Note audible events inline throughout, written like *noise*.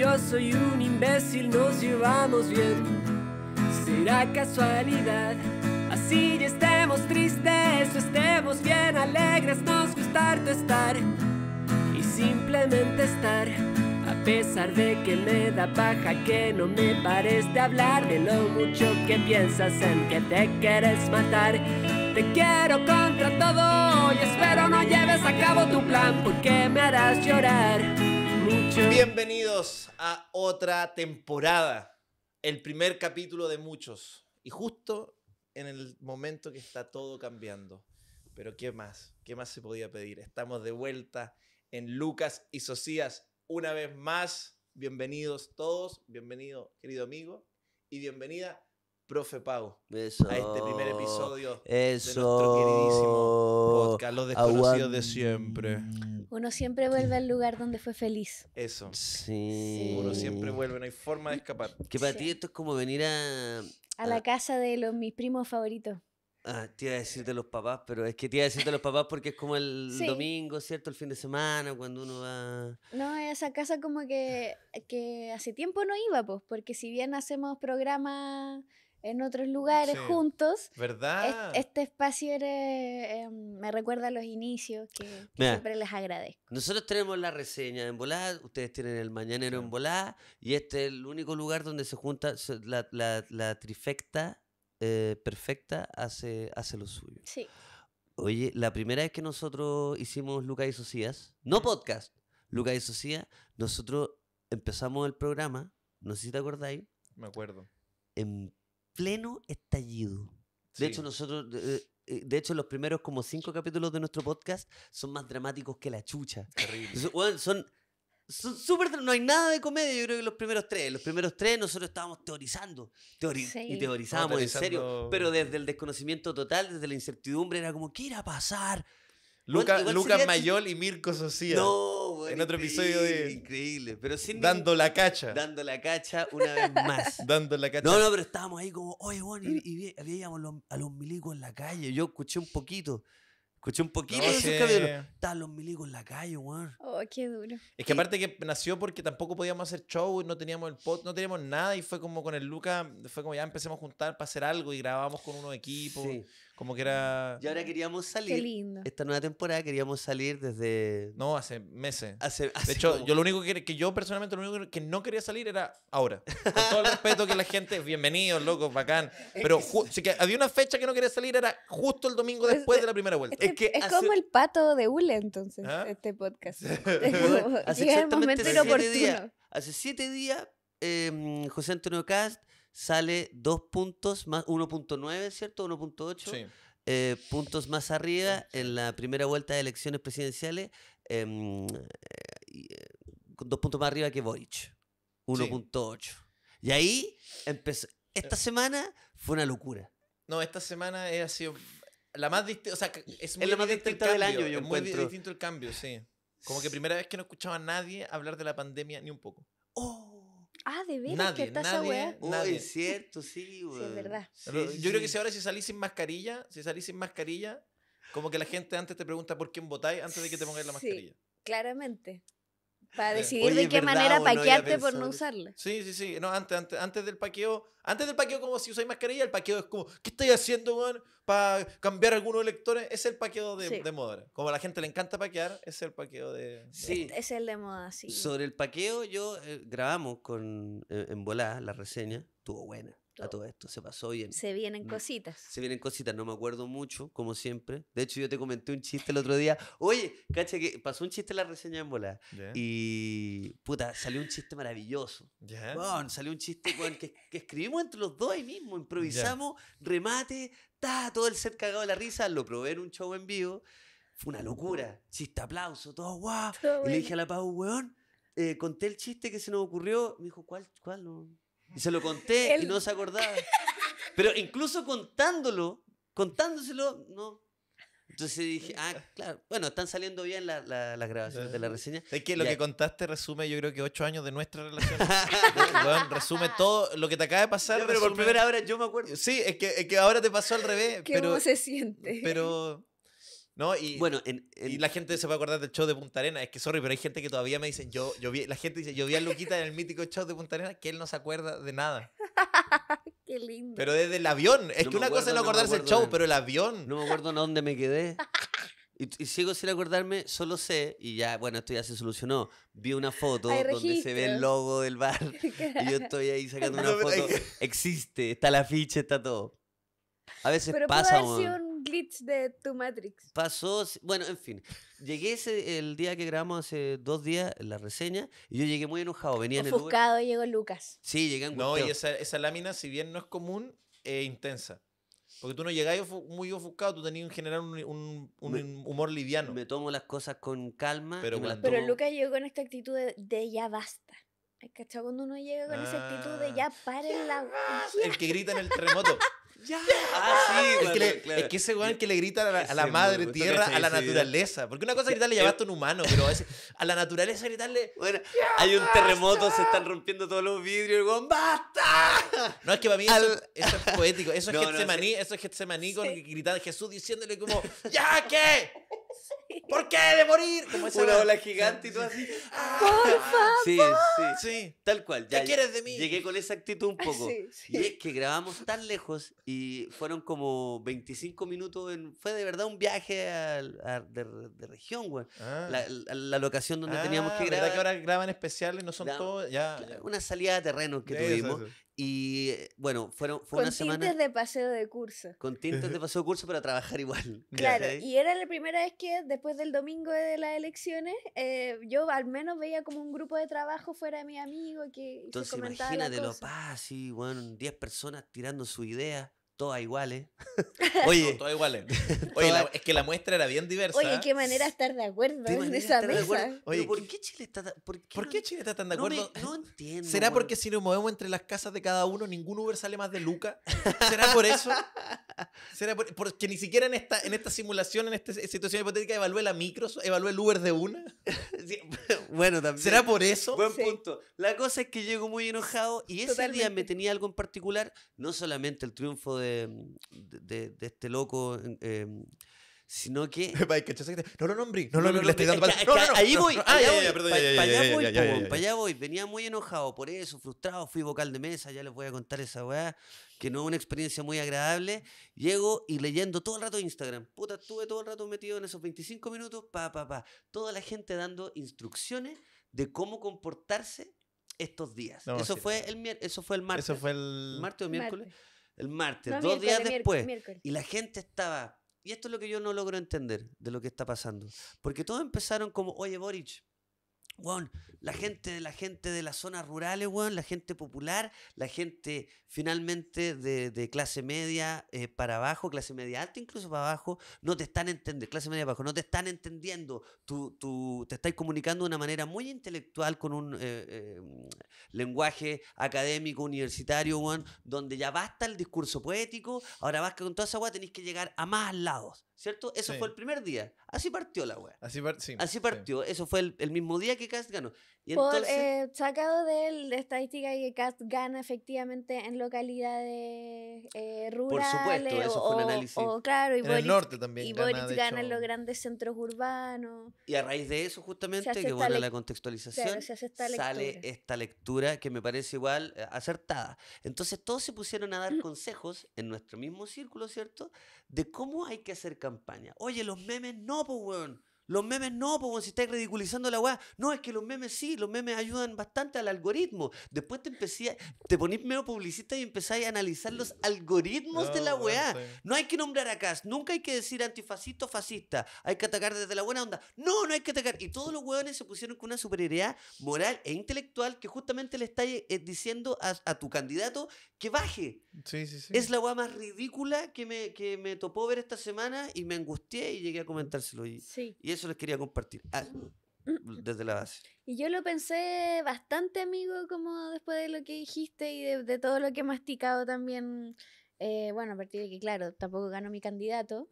yo soy un imbécil, nos llevamos bien. Será casualidad, así ya estemos tristes o estemos bien alegres, nos gusta tu estar y simplemente estar. A pesar de que me da paja que no me parece de hablar de lo mucho que piensas en que te quieres matar. Te quiero contra todo y espero no lleves a cabo tu plan porque me harás llorar. Bienvenidos a otra temporada, el primer capítulo de muchos y justo en el momento que está todo cambiando. Pero ¿qué más? ¿Qué más se podía pedir? Estamos de vuelta en Lucas y Socias una vez más. Bienvenidos todos, bienvenido querido amigo y bienvenida Profe Pau, a este primer episodio eso, de nuestro queridísimo podcast, Los Desconocidos de Siempre. Uno siempre vuelve al lugar donde fue feliz. Eso. Sí. Uno siempre vuelve, no hay forma de escapar. Que para ti esto es como venir a... A, la casa de los, mis primos favoritos. Ah, te iba a decir de los papás, pero es que te iba a decir de los papás porque es como el domingo, ¿cierto? El fin de semana, cuando uno va... No, esa casa como que, que hace tiempo no iba, pues, porque si bien hacemos programas en otros lugares juntos. ¿Verdad? este espacio em, me recuerda a los inicios que, siempre les agradezco. Nosotros tenemos la reseña en volada, ustedes tienen el mañanero en volada y este es el único lugar donde se junta la, trifecta eh, perfecta hace, hace lo suyo. Sí. Oye, la primera vez que nosotros hicimos Lucas y Socias, no podcast, Lucas y Socias, nosotros empezamos el programa, no sé si te acordáis. Me acuerdo. En pleno estallido. De hecho, nosotros, eh, de hecho, los primeros como cinco capítulos de nuestro podcast son más dramáticos que la chucha. Terrible. Son, No hay nada de comedia, yo creo que los primeros tres. Los primeros tres nosotros estábamos teorizando. Y teorizábamos, en serio. Pero desde el desconocimiento total, desde la incertidumbre, era como, ¿qué irá a pasar? Luca, Lucas Mayol y Mirko Socia. No, güey! En otro episodio de. Increíble, pero sin. Dando la cacha. Dando la cacha una vez más. *laughs* dando la cacha. No, no, pero estábamos ahí como, oye, bueno, y, había íbamos veíamos a los milicos en la calle. Yo escuché un poquito. Escuché un poquito no, los milicos en la calle, weón. Oh, qué duro. Es que aparte que nació porque tampoco podíamos hacer show, no teníamos el pod, no teníamos nada. Y fue como con el Luca, fue como ya empecemos a juntar para hacer algo y grabábamos con unos equipos. Sí. Como que era. Y ahora queríamos salir. Qué lindo. Esta nueva temporada queríamos salir desde. No, hace meses. Hace, de hecho, yo lo único que, que, yo personalmente lo único que no quería salir era ahora. Con todo el respeto que la gente, bienvenidos, locos, bacán. Pero sí que había una fecha que no quería salir, era justo el domingo después de la primera vuelta. es, que es como el pato de Ule, entonces, ¿Ah? este podcast. *laughs* hace exactamente siete días. Hace siete días, em, José Antonio Cast sale dos puntos más, 1.9, ¿cierto? 1.8 eh, puntos más arriba en la primera vuelta de elecciones presidenciales, em, eh, eh, dos puntos más arriba que Boric, 1.8. Y ahí empezó. Esta semana fue una locura. No, esta semana ha sido la más distinta, o sea, es muy la más distinta del año, yo encuentro. muy distinto el cambio, sí. Como que primera vez que no escuchaba a nadie hablar de la pandemia ni un poco. ¡Oh! Ah, de veras nadie, es cierto, sí, Sí, es verdad. Yo creo que si ahora si salís sin mascarilla, si salís sin mascarilla, como que la gente antes te pregunta por quién votáis antes de que te pongáis la mascarilla. Claramente. Para eh, decidir de qué manera paquearte por no usarla. Sí, sí, sí. No, antes, antes, del paqueo, antes del paqueo como si usáis mascarilla, el paqueo es como, ¿qué estoy haciendo, weón? Para cambiar algunos electores. Es el paqueo de, moda. Como a la gente le encanta paquear, es el paqueo de... Sí. Es, el de moda, sí. Sobre el paqueo, yo eh, grabamos con, eh, en volada la reseña. Estuvo buena. A todo esto, se pasó bien. Se vienen mm, cositas. Se vienen cositas, no me acuerdo mucho, como siempre. De hecho, yo te comenté un chiste el otro día. Oye, cacha, que pasó un chiste en la reseña en bola. Y, puta, salió un chiste maravilloso. Ya. Bueno, salió un chiste que, que, escribimos entre los dos ahí mismo. Improvisamos, remate, ta, todo el set cagado de la risa. Lo probé en un show en vivo. Fue una locura. Chiste, aplauso, todo guau. le dije a la Pau, weón, eh, conté el chiste que se nos ocurrió. Me dijo, ¿cuál? ¿Cuál? No? Y se lo conté y no se acordaba. Pero incluso contándolo, contándoselo, no. Entonces dije, ah, claro, bueno, están saliendo bien las la, grabaciones de la reseña. Es que lo que contaste resume, yo creo que ocho años de nuestra relación. *laughs* resume todo lo que te acaba de pasar. pero por primera vez yo me acuerdo. Sí, es que, es que ahora te pasó al revés. ¿Qué pero, se siente? Pero y, bueno, y la gente se va a acordar del show de Punta Arena. Es que, sorry, pero hay gente que todavía me dicen, yo, yo vi, la gente dice, yo vi a Luquita en el mítico show de Punta Arena, que él no se acuerda de nada. *laughs* Qué lindo. Pero desde el avión. Es que una cosa es no acordarse del show, pero el avión. No me acuerdo en dónde me quedé. *laughs* Y, sigo sin acordarme, solo sé, y ya, bueno, esto ya se solucionó. Vi una foto donde se ve el logo del bar. *laughs* y yo estoy ahí sacando una foto. Existe, está el afiche, está todo. A veces pasa, puede glitch de tu Matrix. Pasó, bueno, en fin. Llegué ese, el día que grabamos hace dos días la reseña y yo llegué muy enojado. Venía Ofuscado, llegó Lucas. Sí, llegué en No, y esa, esa, lámina, si bien no es común, es intensa. Porque tú no llegás muy ofuscado, tú tenías en general un, un, un humor liviano. Me tomo las cosas con calma. Pero, pero Lucas llegó con esta actitud de, ya basta. ¿Cachado? Cuando uno llega con esa actitud de ah. ya paren la. El que grita en el terremoto. ¡Ya! Ah, sí, es, que ese weón que le grita a la, madre tierra, a la naturaleza. Porque una cosa es gritarle llamaste eh, a un humano, pero a, la naturaleza gritarle. Bueno, hay un terremoto, se están rompiendo todos los vidrios, el ¡basta! No, es que para mí eso, es poético. Eso es *laughs* Getsemaní, eso es Getsemaní con gritar Jesús diciéndole como, ¡ya qué! *laughs* ¿Por qué de morir? Como esa Una ola gigante y todo así. Ah. ¡Por favor! Sí, sí, sí. Tal cual. Ya ¿Qué quieres de mí? Llegué con esa actitud un poco. Y es que grabamos tan lejos y fueron como 25 minutos. fue de verdad un viaje de, región, güey. Ah. La, locación donde teníamos que grabar. Ah, ¿Verdad que ahora graban especiales, no son todos? Ya, Una salida de terreno que tuvimos. Y bueno, fueron, fue una semana. Con tintes de paseo de curso. Con tintes de paseo de curso pero a trabajar igual. Claro, y era la primera vez que después del domingo de las elecciones, eh, yo al menos veía como un grupo de trabajo fuera de mi amigo que. Entonces, se comentaba imagínate lo paz, y bueno, 10 personas tirando su idea todas iguales. *laughs* Oye, todas iguales. *laughs* Oye, es que la muestra era bien diversa. Oye, qué manera estar de acuerdo en esa mesa. Oye, ¿por qué Chile está tan, por qué, Chile de acuerdo? No, entiendo. ¿Será porque si nos movemos entre las casas de cada uno ningún Uber sale más de Luca? ¿Será por eso? *laughs* ¿Será porque ni siquiera en esta en esta simulación, en esta situación hipotética evalué la micro, evalúe el Uber de una? bueno, también. ¿Será por eso? Buen punto. La cosa es que llego muy enojado y ese día me tenía algo en particular, no solamente el triunfo de de, este loco. Em, sino que. *laughs* no lo nombré, no lo nombré, Ahí voy, ah, para allá voy, venía muy enojado por eso, frustrado, fui vocal de mesa, ya les voy a contar esa weá, que no es una experiencia muy agradable. Llego y leyendo todo el rato Instagram, puta, estuve todo el rato metido en esos 25 minutos, pa, pa, pa. Toda la gente dando instrucciones de cómo comportarse estos días. eso, fue el, eso fue el martes. Eso fue el... ¿Martes o miércoles? el martes, dos días después. Y la gente estaba. Y esto es lo que yo no logro entender de lo que está pasando. Porque todos empezaron como, oye, Boric, la gente de la gente de las zonas rurales, la gente popular, la gente finalmente de, clase media eh, para abajo, clase media alta incluso para abajo, no te están entendiendo, clase media abajo, no te están entendiendo. Tú, tú te estás comunicando de una manera muy intelectual con un eh, eh, lenguaje académico, universitario, donde ya basta el discurso poético, ahora vas que con toda esa agua tenéis que llegar a más lados. ¿Cierto? Eso fue el primer día. Así partió la weá. Así, Así partió. Eso fue el, el mismo día que que Cast ganó. Por, entonces... Eh, sacado de la estadística que Cast gana efectivamente en localidades rurales. Eh, Por supuesto, eso fue un análisis. O, claro, y en el norte también. Y gana, Boris gana en los grandes centros urbanos. Y a raíz de eso, justamente, que a la contextualización, sale esta lectura que me parece igual eh, acertada. Entonces, todos se pusieron a dar *clears throat* consejos en nuestro mismo círculo, ¿cierto? De cómo hay que hacer campaña. Oye, los memes no, pues, los memes no, porque si estás ridiculizando la weá. No, es que los memes sí, los memes ayudan bastante al algoritmo. Después te empecé, te ponís medio publicista y empezáis a analizar los algoritmos de la weá. No hay que nombrar a Cas, nunca hay que decir antifascista o fascista. Hay que atacar desde la buena onda. No, no hay que atacar. Y todos los weones se pusieron con una superioridad moral e intelectual que justamente le está eh, diciendo a, tu candidato que baje. Sí, sí, sí. Es la weá más ridícula que me, que me topó ver esta semana y me angustié y llegué a comentárselo. Y, sí eso les quería compartir. Ah, desde la base. Y yo lo pensé bastante, amigo, como después de lo que dijiste y de, todo lo que he masticado también. Eh, bueno, a partir de que, claro, tampoco ganó mi candidato.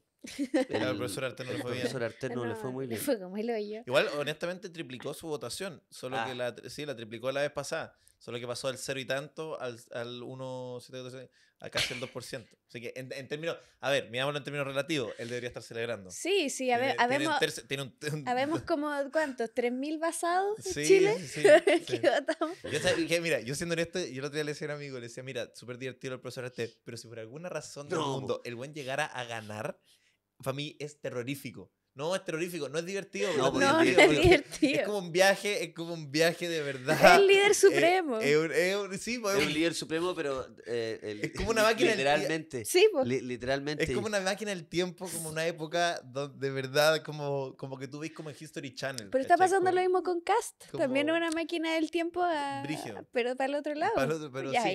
El, profesor Arte no, le fue, bien. Profesor le fue muy bien. fue como el hoyo. Igual, honestamente, triplicó su votación. Solo que ah. la, sí, la triplicó la vez pasada. Solo que pasó del cero y tanto al, al uno acá casi el 2%. Así que en, términos, a ver, mirámoslo en términos relativos, él debería estar celebrando. Sí, sí, a ver, habemos, tenemos como, ¿cuántos? ¿3.000 basados en Chile? Sí, sí. *laughs* yo, mira, yo siendo honesto, yo el otro le decía a un amigo, le decía, mira, súper divertido el profesor este, pero si por alguna razón del mundo el buen llegara a ganar, para mí es terrorífico. No, es terrorífico, no es divertido. No, no es, pues, divertido, es, como un viaje, es como un viaje de verdad. Es el líder eh, supremo. sí, pues, es un líder supremo, pero eh, es como una máquina literalmente. Sí, pues. literalmente. Es como una máquina del tiempo, como una época donde de verdad como como que tú veis como en History Channel. Pero está pasando lo mismo con Cast, también una máquina del tiempo, ah, pero para el otro lado.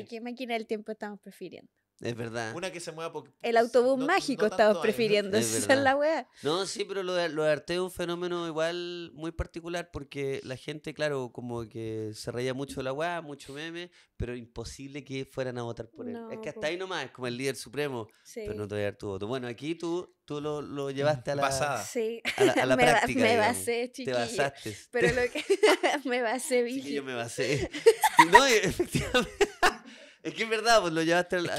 qué máquina del tiempo estamos prefiriendo? Es verdad. Una que se mueva por... El pues, autobús mágico estabas prefiriendo. esa la weá. No, sí, pero lo de, lo de arte es un fenómeno igual muy particular porque la gente, claro, como que se reía mucho de la weá, mucho meme, pero imposible que fueran a votar por él. es que hasta ahí nomás, como el líder supremo. Pero no te voy a dar tu voto. Bueno, aquí tú, tú lo, lo llevaste a la... pasada. Sí. *laughs* A la, me práctica, Me basé, chiquillo. Te basaste. Pero lo que... *laughs* me basé, Vicky. yo me basé. *laughs* no, efectivamente... Es que es verdad, pues lo llevaste al,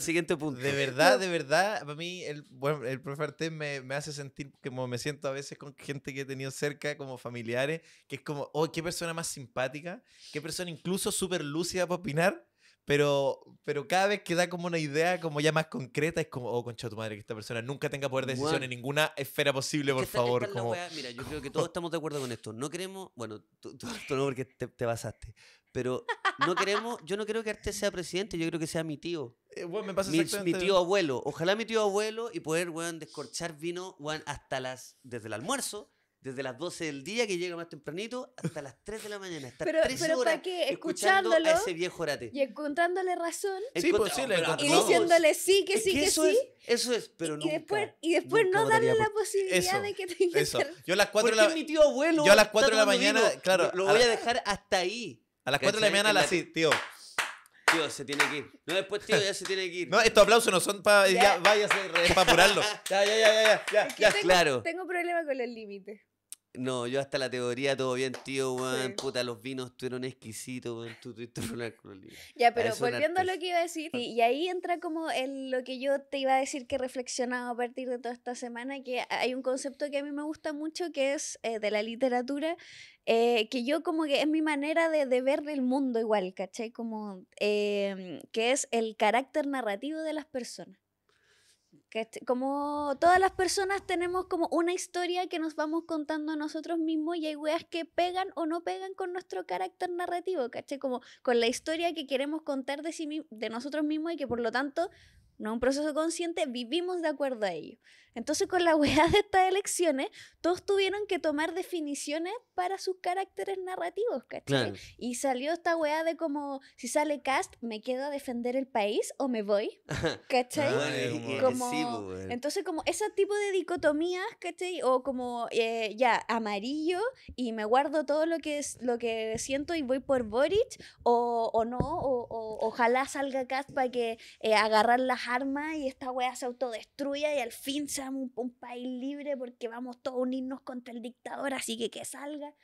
siguiente, punto. De verdad, de verdad, para mí el, bueno, el profe Artés me, me, hace sentir como me siento a veces con gente que he tenido cerca, como familiares, que es como, oh, qué persona más simpática, qué persona incluso súper lúcida para opinar, pero, pero cada vez que da como una idea como ya más concreta, es como, oh, concha tu madre, que esta persona nunca tenga poder de decisión en ninguna esfera posible, por favor. como... mira, yo creo que *laughs* todos estamos de acuerdo con esto. No queremos, bueno, tú, no porque te, te basaste, pero no queremos, yo no creo que Arte sea presidente, yo creo que sea mi tío. Eh, me pasa mi, mi, tío abuelo. Ojalá mi tío abuelo y poder, descorchar vino, hasta las, desde el almuerzo desde las 12 del día, que llega más tempranito, hasta las 3 de la mañana. Hasta pero, horas Escuchándolo ese viejo Y encontrándole razón. Pues, y diciéndole sí, que sí, que, eso sí. eso es, pero no y después, no darle la posibilidad de que eso. Yo a las 4 de la... mi Yo a las 4 de la mañana, claro. Lo voy a dejar hasta ahí. A las 4 de la mañana, la... sí, tío. Tío, se tiene que ir. No, después, tío, ya se tiene que ir. No, estos aplausos no son para. Ya, váyase, para apurarlo. *laughs* Ya, ya, ya, ya. ya, ya. claro. Tengo problema con los límites. No, yo hasta la teoría, todo bien, tío, Puta, los vinos estuvieron exquisitos, weón. Tú tuviste Ya, ah, pero volviendo a lo que iba a decir, y, ahí entra como el, lo que yo te iba a decir que he reflexionado a partir de toda esta semana, que hay un concepto que a mí me gusta mucho, que es eh, de la literatura, eh, que yo como que es mi manera de, ver el mundo igual, ¿cachai? Como em, que es el carácter narrativo de las personas. Como todas las personas tenemos como una historia que nos vamos contando a nosotros mismos y hay weas que pegan o no pegan con nuestro carácter narrativo, ¿caché? Como con la historia que queremos contar de, sí, de nosotros mismos y que por lo tanto no es un proceso consciente, vivimos de acuerdo a ello. Entonces, con la *laughs* weá de estas elecciones, todos tuvieron que tomar definiciones para sus caracteres narrativos, ¿cachai? Y salió esta weá de como, si sale cast, me quedo a defender el país o me voy, *laughs* ¿cachai? Ah, entonces, como ese tipo de dicotomías, ¿cachai? O como, eh, ya, amarillo y me guardo todo lo que, es, lo que siento y voy por Boric, o, no, o, ojalá salga cast para que eh, agarrar las armas y esta weá se autodestruya y al fin se un, país libre porque vamos todos a unirnos contra el dictador, así que que salga.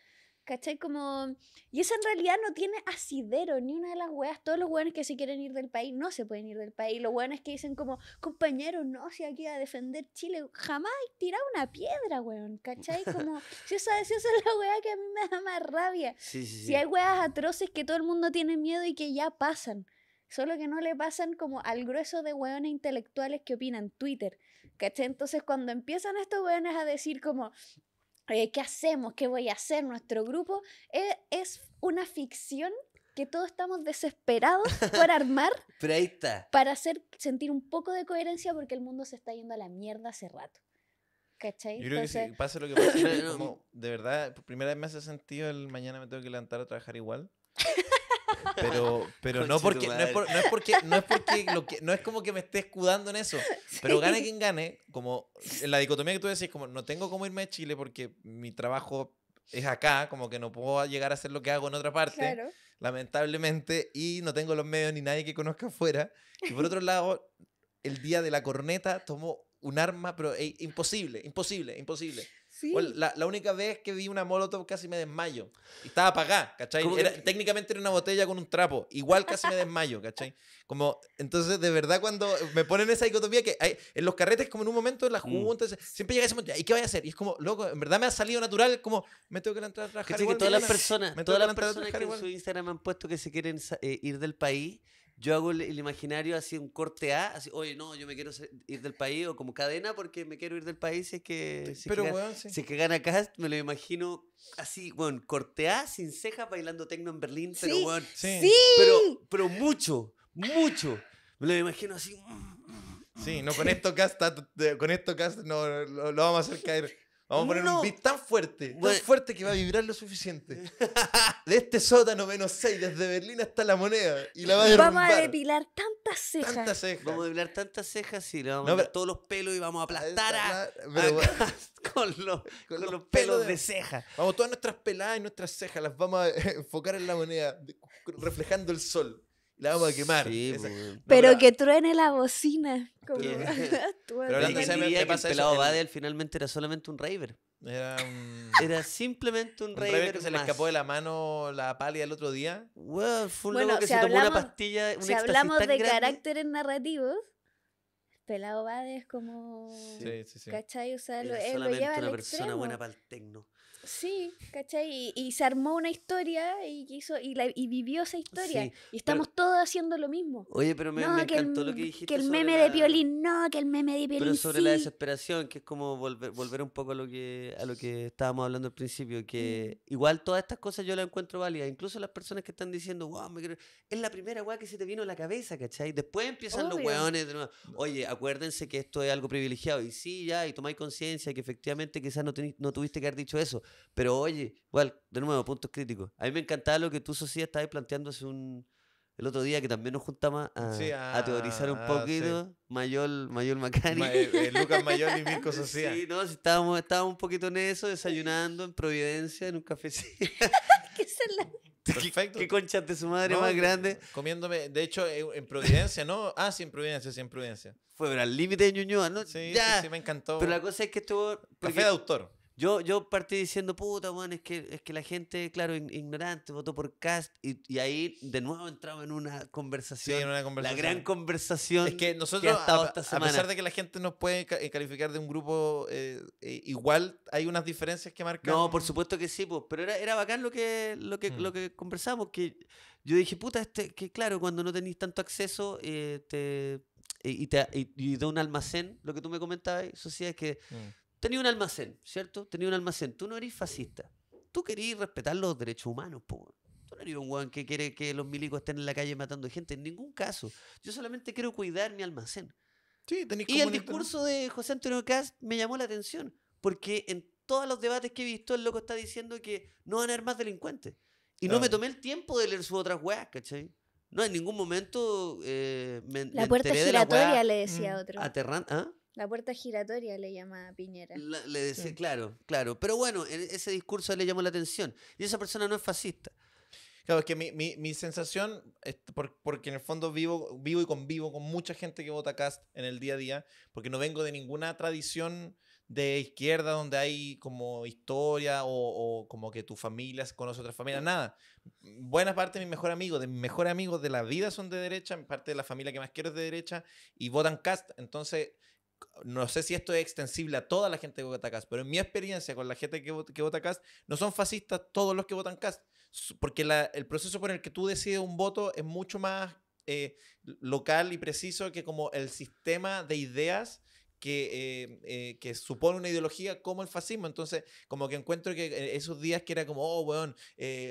¿Cachai? Como... Y eso en realidad no tiene asidero, ni una de las weas. Todos los weones que se quieren ir del país no se pueden ir del país. Los weones que dicen como, compañeros, no, si aquí a defender Chile, jamás tirar una piedra, weón. ¿Cachai? *laughs* Como, si esa, si es la wea que a mí me da más rabia. Sí, sí, Si hay weas atroces que todo el mundo tiene miedo y que ya pasan. Solo que no le pasan como al grueso de weones intelectuales que opinan Twitter. ¿Cachai? Entonces cuando empiezan estos weones a decir como, eh, ¿qué hacemos? ¿Qué voy a hacer? Nuestro grupo eh, es una ficción que todos estamos desesperados por *laughs* armar para hacer sentir un poco de coherencia porque el mundo se está yendo a la mierda hace rato. ¿Cachai? Yo creo que si pasa lo que pase *laughs* de verdad, por primera vez me hace sentido el mañana me tengo que levantar a trabajar igual. *laughs* Pero, pero no, porque, no, es porque, no es porque, lo que, no es como que me esté escudando en eso. *laughs* Pero gane quien gane, como en la dicotomía que tú decís, como no tengo cómo irme a Chile porque mi trabajo es acá, como que no puedo llegar a hacer lo que hago en otra parte, lamentablemente, y no tengo los medios ni nadie que conozca afuera. Y por otro *laughs* lado, el día de la corneta tomo un arma, pero imposible, imposible, imposible la, la, única vez que vi una molotov casi me desmayo. estaba apagada, ¿cachai? Técnicamente era una botella con un trapo. Igual casi me desmayo, ¿cachai? Como, entonces, de verdad, cuando me ponen esa dicotomía que en los carretes, como en un momento, en la mm. junta, siempre llega ese momento, ¿y qué voy a hacer? Y es como, loco, en verdad me ha salido natural, como, me tengo que entrar a trabajar. Igual, que todas las personas, todas las personas que en su Instagram han puesto que se quieren eh, ir del país yo hago el, imaginario así un corte A, así, oye, no, yo me quiero ir del país, o como cadena, porque me quiero ir del país es que, Pero, gana cast me lo imagino así, bueno, corte A, sin cejas, bailando tecno en Berlín, pero bueno, sí. pero, pero mucho, mucho, me lo imagino así. Sí, no, con esto cast, con esto cast, no, lo vamos a hacer caer. Vamos a poner un beat tan fuerte, tan fuerte que va a vibrar lo suficiente. *laughs* De este sótano menos 6, desde Berlín hasta la moneda. Y la va a Vamos a depilar tantas cejas. Tantas cejas. Vamos a depilar tantas cejas y le vamos a dar todos los pelos y vamos a aplastar a, *laughs* con, los, con, los, pelos de, de, ceja. Vamos, todas nuestras peladas y nuestras cejas las vamos a *laughs* enfocar en la moneda, reflejando el sol. La vamos a quemar. pero que truene la bocina. *laughs* Como... *laughs* pero hablando de el pelado Badel finalmente era solamente un raver. Era, un... *laughs* era simplemente un, un raver, que se le escapó de la mano la pálida el otro día. fue un que se tomó una pastilla, Si hablamos de caracteres narrativos, pelado Badel es como... Sí, sí, ¿Cachai? O sea, una persona buena para el tecno. Sí, ¿cachai? Y, se armó una historia y hizo, y, vivió esa historia. y estamos todos haciendo lo mismo. Oye, pero me, encantó lo que dijiste. Que el meme de violín, no, que el meme de violín. Pero sobre la desesperación, que es como volver, volver un poco a lo que a lo que estábamos hablando al principio, que igual todas estas cosas yo las encuentro válidas. Incluso las personas que están diciendo, wow, es la primera weá que se te vino a la cabeza, ¿cachai? Después empiezan los weones Oye, acuérdense que esto es algo privilegiado. Y sí, ya, y tomáis conciencia que efectivamente quizás no, no tuviste que haber dicho eso. Pero oye, igual, de nuevo, puntos críticos. A mí me encantaba lo que tú, Socia, estabas planteando hace un, el otro día que también nos juntamos a, a teorizar un ah, poquito, Mayor mayor Mayol, Macani. Eh, eh, Lucas Mayor y Mirko Socia. *laughs* Sí, no, estábamos, estábamos un poquito en eso, desayunando en Providencia, en un cafecito. *laughs* ¿Qué la... Perfecto. ¿Qué, de su madre más eh, grande? Comiéndome, de hecho, en Providencia, ¿no? Ah, sí, en Providencia, sí, en Providencia. Fue, pero al límite de Ñuñoa, ¿no? Sí, sí, me encantó. Pero la cosa es que estuvo... Porque... Café de autor. Yo, yo partí diciendo, puta, es que, es que la gente, claro, ignorante, votó por Cast y, ahí de nuevo entramos en una conversación. una La gran conversación. Es que nosotros, a, pesar de que la gente nos puede eh, calificar de un grupo eh, eh, igual, hay unas diferencias que marcan. No, por supuesto que sí, pues, pero era, bacán lo que, lo, que, lo mm. que conversamos, que yo dije, puta, este, que claro, cuando no tenéis tanto acceso, y, te, y, de un almacén, lo que tú me comentabas, Sociedad, es que... Mm tenía un almacén, ¿cierto? Tenía un almacén. Tú no eres fascista. Tú querías respetar los derechos humanos, po. Tú no eres un guan que quiere que los milicos estén en la calle matando gente. En ningún caso. Yo solamente quiero cuidar mi almacén. Sí, y el discurso de José Antonio Cast me llamó la atención. Porque en todos los debates que he visto, el loco está diciendo que no van a haber más delincuentes. Y no me tomé el tiempo de leer sus otras weas, ¿cachai? No, en ningún momento eh, me, la puerta giratoria le decía mm. otro. Aterrando. ¿Ah? La puerta giratoria le llama a Piñera. le dice, claro, claro. Pero bueno, ese discurso le llamó la atención. Y esa persona no es fascista. Claro, es que mi, sensación, es porque en el fondo vivo, vivo y convivo con mucha gente que vota cast en el día a día, porque no vengo de ninguna tradición de izquierda donde hay como historia o, como que tu familia conoce otra familia, nada. Buena parte de mis mejores amigos, de mis mejores amigos de la vida son de derecha, parte de la familia que más quiero es de derecha y votan cast. Entonces, no sé si esto es extensible a toda la gente que vota CAS, pero en mi experiencia con la gente que, vota, que vota no son fascistas todos los que votan CAS, porque el proceso por el que tú decides un voto es mucho más eh, local y preciso que como el sistema de ideas que, eh, eh, que, supone una ideología como el fascismo. Entonces, como que encuentro que esos días que era como, oh, weón,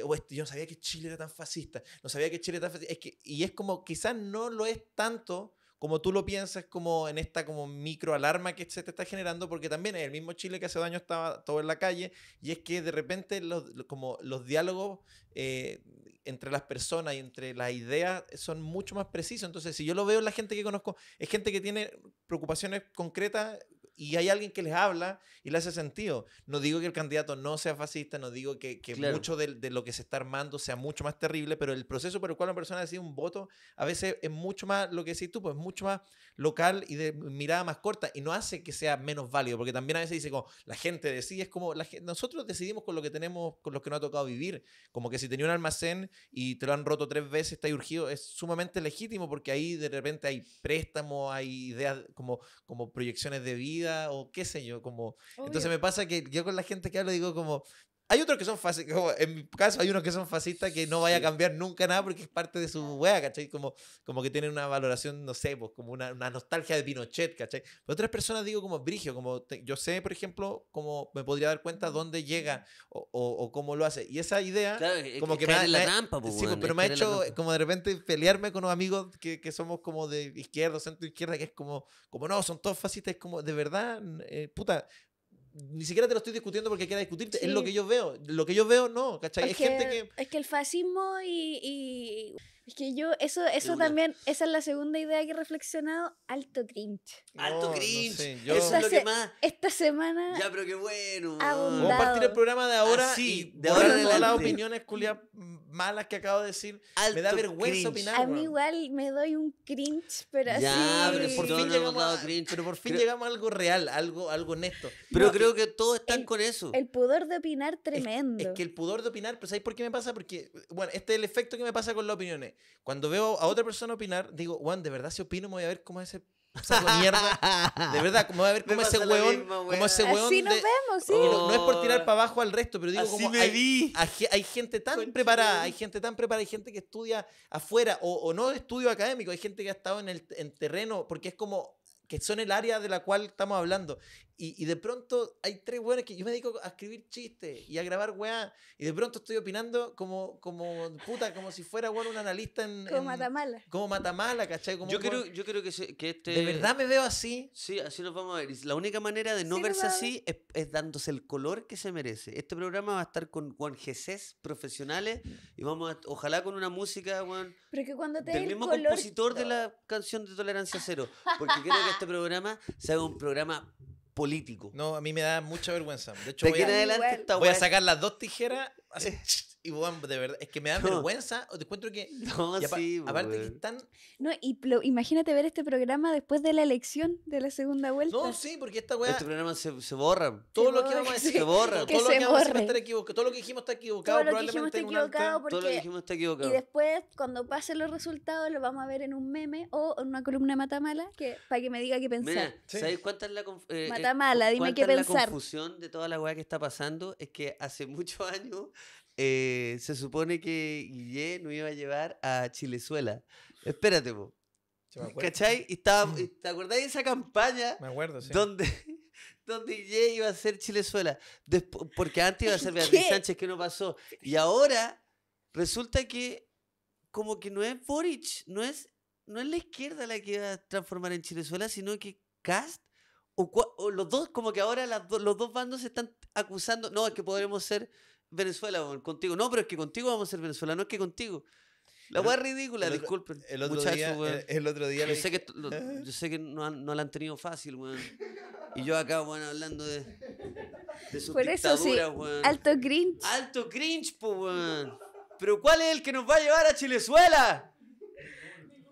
oh, este, yo no sabía que Chile era tan fascista, no sabía que Chile era tan fascista. Es que, y es como, quizás no lo es tanto como tú lo piensas como en esta como micro alarma que se te está generando, porque también es el mismo Chile que hace años estaba todo en la calle, y es que de repente los, como los diálogos eh, entre las personas y entre las ideas son mucho más precisos. Entonces, si yo lo veo en la gente que conozco, es gente que tiene preocupaciones concretas y hay alguien que les habla y le hace sentido. No digo que el candidato no sea fascista, no digo que, que mucho de, de, lo que se está armando sea mucho más terrible, pero el proceso por el cual una persona decide un voto a veces es mucho más, lo que decís tú, pues mucho más local y de mirada más corta y no hace que sea menos válido, porque también a veces dice como la gente decide, es como la nosotros decidimos con lo que tenemos, con lo que nos ha tocado vivir, como que si tenía un almacén y te lo han roto tres veces, está ahí urgido, es sumamente legítimo porque ahí de repente hay préstamos, hay ideas como, como proyecciones de vida o qué sé yo, como... Entonces me pasa que yo con la gente que hablo digo como, hay otros que son fascistas, en mi caso hay unos que son fascistas que no vaya a cambiar nunca nada porque es parte de su wea, ¿cachai? Como, como que tienen una valoración, no sé, pues, como una, una nostalgia de Pinochet, ¿cachai? otras personas digo como brigio, como yo sé, por ejemplo, como me podría dar cuenta dónde llega o, cómo lo hace. Y esa idea, como que, me ha, la rampa, pues, sí, pues, pero me ha hecho como de repente pelearme con unos amigos que, que somos como de izquierda, centro izquierda, que es como, como no, son todos fascistas, es como de verdad, eh, puta, ni siquiera te lo estoy discutiendo porque quiera discutirte, es lo que yo veo. Lo que yo veo, no, ¿cachai? Es, gente que... Es que el fascismo y... Es que yo, eso, eso también, esa es la segunda idea que he reflexionado, alto cringe. alto cringe. yo... Eso es lo que más... Esta semana... Ya, pero qué bueno. Vamos a partir el programa de ahora ah, sí, de ahora todas las opiniones culias malas que acabo de decir. me da vergüenza opinar. A mí igual me doy un cringe, pero así... Ya, pero por, fin, llegamos a, cringe. Pero por fin llegamos a algo real, algo, algo honesto. Pero creo creo que todos están con eso. El pudor de opinar tremendo. Es, que el pudor de opinar, pero ¿sabéis por qué me pasa? Porque, bueno, este es el efecto que me pasa con las opiniones. Cuando veo a otra persona opinar, digo, Juan, de verdad si opino me voy a ver cómo es ese saco de mierda. De *laughs* verdad, voy a ver cómo ese hueón. como ese hueón. Así nos vemos, sí. No, es por tirar para abajo al resto, pero digo, como. hay, Hay, gente tan preparada, hay gente tan preparada, hay gente que estudia afuera o, o no estudio académico, hay gente que ha estado en el en terreno, porque es como que son el área de la cual estamos hablando. Y, de pronto hay tres weones que yo me dedico a escribir chistes y a grabar weá. Y de pronto estoy opinando como, como puta, como si fuera un analista en. Como mata Matamala. Como Matamala, ¿cachai? Como yo, creo, yo creo que, este. De verdad me veo así. Sí, así nos vamos a ver. La única manera de no verse así es, dándose el color que se merece. Este programa va a estar con Juan jesés profesionales y vamos a, ojalá con una música, weón. Pero que cuando te El mismo compositor de *laughs* la canción de Tolerancia Cero. Porque creo que este programa sea un programa político. No, a mí me da mucha vergüenza. De hecho, voy, a, voy a sacar las dos tijeras así, *laughs* Y bueno, de verdad, es que me da vergüenza. Te encuentro que. *laughs* No, sí, aparte que están. No, y imagínate ver este programa después de la elección de la segunda vuelta. No, sí, porque esta weá. Este programa se, se borra. Todo lo que vamos a decir se borra. todo lo que vamos equivocado. Todo lo que dijimos está equivocado. Todo lo que dijimos está equivocado. Todo lo que dijimos está equivocado. Y después, cuando pasen los resultados, lo vamos a ver en un meme o en una columna de Matamala que, para que me diga qué pensar. Mira, ¿sabes cuánta es la eh, Matamala, dime qué pensar. La confusión de toda la weá que está pasando es que hace *laughs* muchos años eh, se supone que Guille no iba a llevar a Chilezuela. Espérate, vos ¿Cachai? *clears throat* ¿Te acordás de esa campaña? Me acuerdo, sí. Donde, *laughs* donde iba a ser Chilezuela. porque antes iba a ser Beatriz Sánchez, que no pasó. Y ahora resulta que como que no es Boric, no es, no es la izquierda la que va a transformar en Chilezuela, sino que Cast o, los dos, como que ahora los dos bandos se están acusando. No, es que podremos ser Venezuela, contigo. No, pero es que contigo vamos a ser Venezuela, no es que contigo. La weá es ridícula, disculpen. El otro día, El, otro día yo, sé que, no, la han tenido fácil, weón. Y yo acá, weón, hablando de, de sus Por eso alto cringe. Alto cringe, weón. Pero ¿cuál es el que nos va a llevar a Chilezuela?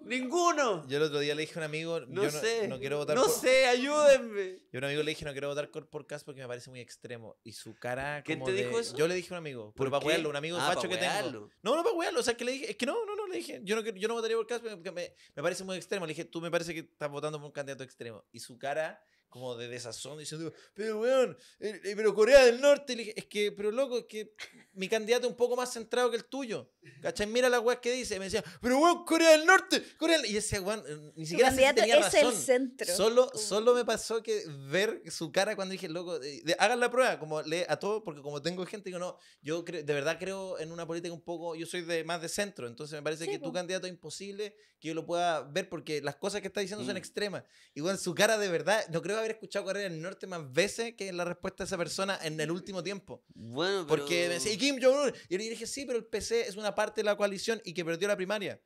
Ninguno. Yo el otro día le dije a un amigo, no sé, no quiero votar. No sé, ayúdenme. Yo a un amigo le dije, no quiero votar por Casper porque me parece muy extremo. Y su cara... Como ¿Quién te de... dijo eso? Yo le dije a un amigo, pero para un amigo ah, que tengo. No, no para huearlo, o sea, que le dije, es que no, no, no, le dije, yo no, yo no votaría por Cas porque me, me, parece muy extremo. Le dije, tú me parece que estás votando por un candidato extremo. Y su cara como de desazón, diciendo, pero weón, eh, eh, pero Corea del Norte, es que, pero loco, es que mi candidato es un poco más centrado que el tuyo. ¿Cachai? Mira la weas que dice. me decía, pero weón, Corea del Norte, Corea del... Y ese weón, eh, ni siquiera tenía es razón. El centro. Solo, uh. solo me pasó que ver su cara cuando dije, loco, de, hagan la prueba, como lee a todo, porque como tengo gente, digo, no, yo de verdad creo en una política un poco, yo soy de más de centro, entonces me parece que tu candidato es imposible que yo lo pueda ver porque las cosas que está diciendo son mm. extremas. Y su cara de verdad, no creo haber escuchado Carrera el Norte más veces que la respuesta de esa persona en el último tiempo. Bueno, pero... Porque me decía, ¿y Kim Jong-un? Y yo le dije, sí, pero el PC es una parte de la coalición y que perdió la primaria.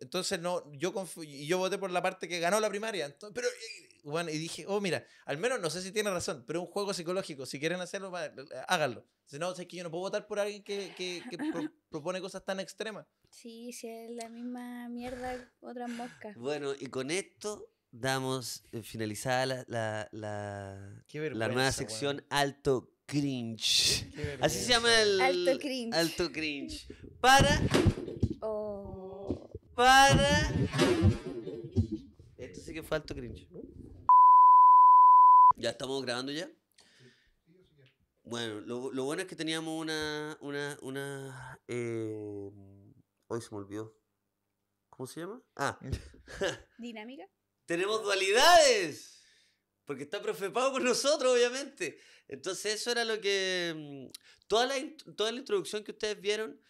Entonces, no, yo, yo voté por la parte que ganó la primaria. Entonces, pero, bueno, y dije, oh, mira, al menos no sé si tiene razón, pero es un juego psicológico. Si quieren hacerlo, háganlo. Si no, es que yo no puedo votar por alguien que, *laughs* propone cosas tan extremas. Sí, sí es la misma mierda, otra moscas Bueno, y con esto damos eh, finalizada la, la, nueva sección Alto Cringe. Así se llama el. Alto Cringe. Alto Cringe. Para. Oh. Para. Esto sí que fue alto cringe. ¿Ya estamos grabando ya? Bueno, lo, bueno es que teníamos una. una, una eh, hoy se me olvidó. ¿Cómo se llama? Ah. ¿Dinámica? *laughs* Tenemos dualidades. Porque está profe Pau con nosotros, obviamente. Entonces eso era lo que... Mm, toda la, toda la introducción que ustedes vieron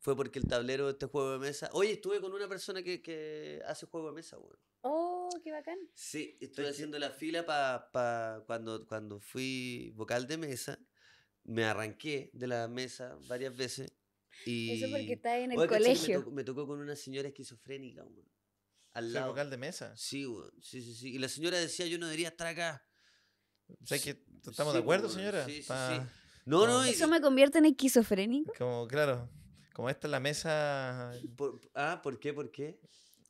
fue porque el tablero de este juego de mesa... Oye, estuve con una persona que, hace juego de mesa, güey. Oh, qué bacán. Sí, estuve haciendo la fila para cuando, cuando fui vocal de mesa. Me arranqué de la mesa varias veces. Y... Eso porque está en el colegio. me, tocó, con una señora esquizofrénica, güey. Al lado. de mesa. Sí, sí, sí, Y la señora decía, yo no debería estar pues acá. O sea, que estamos de acuerdo, señora. Sí, sí, No, no, Eso me convierte en esquizofrénico. Como, claro. Como esta es la mesa. ah, ¿por qué? ¿Por qué?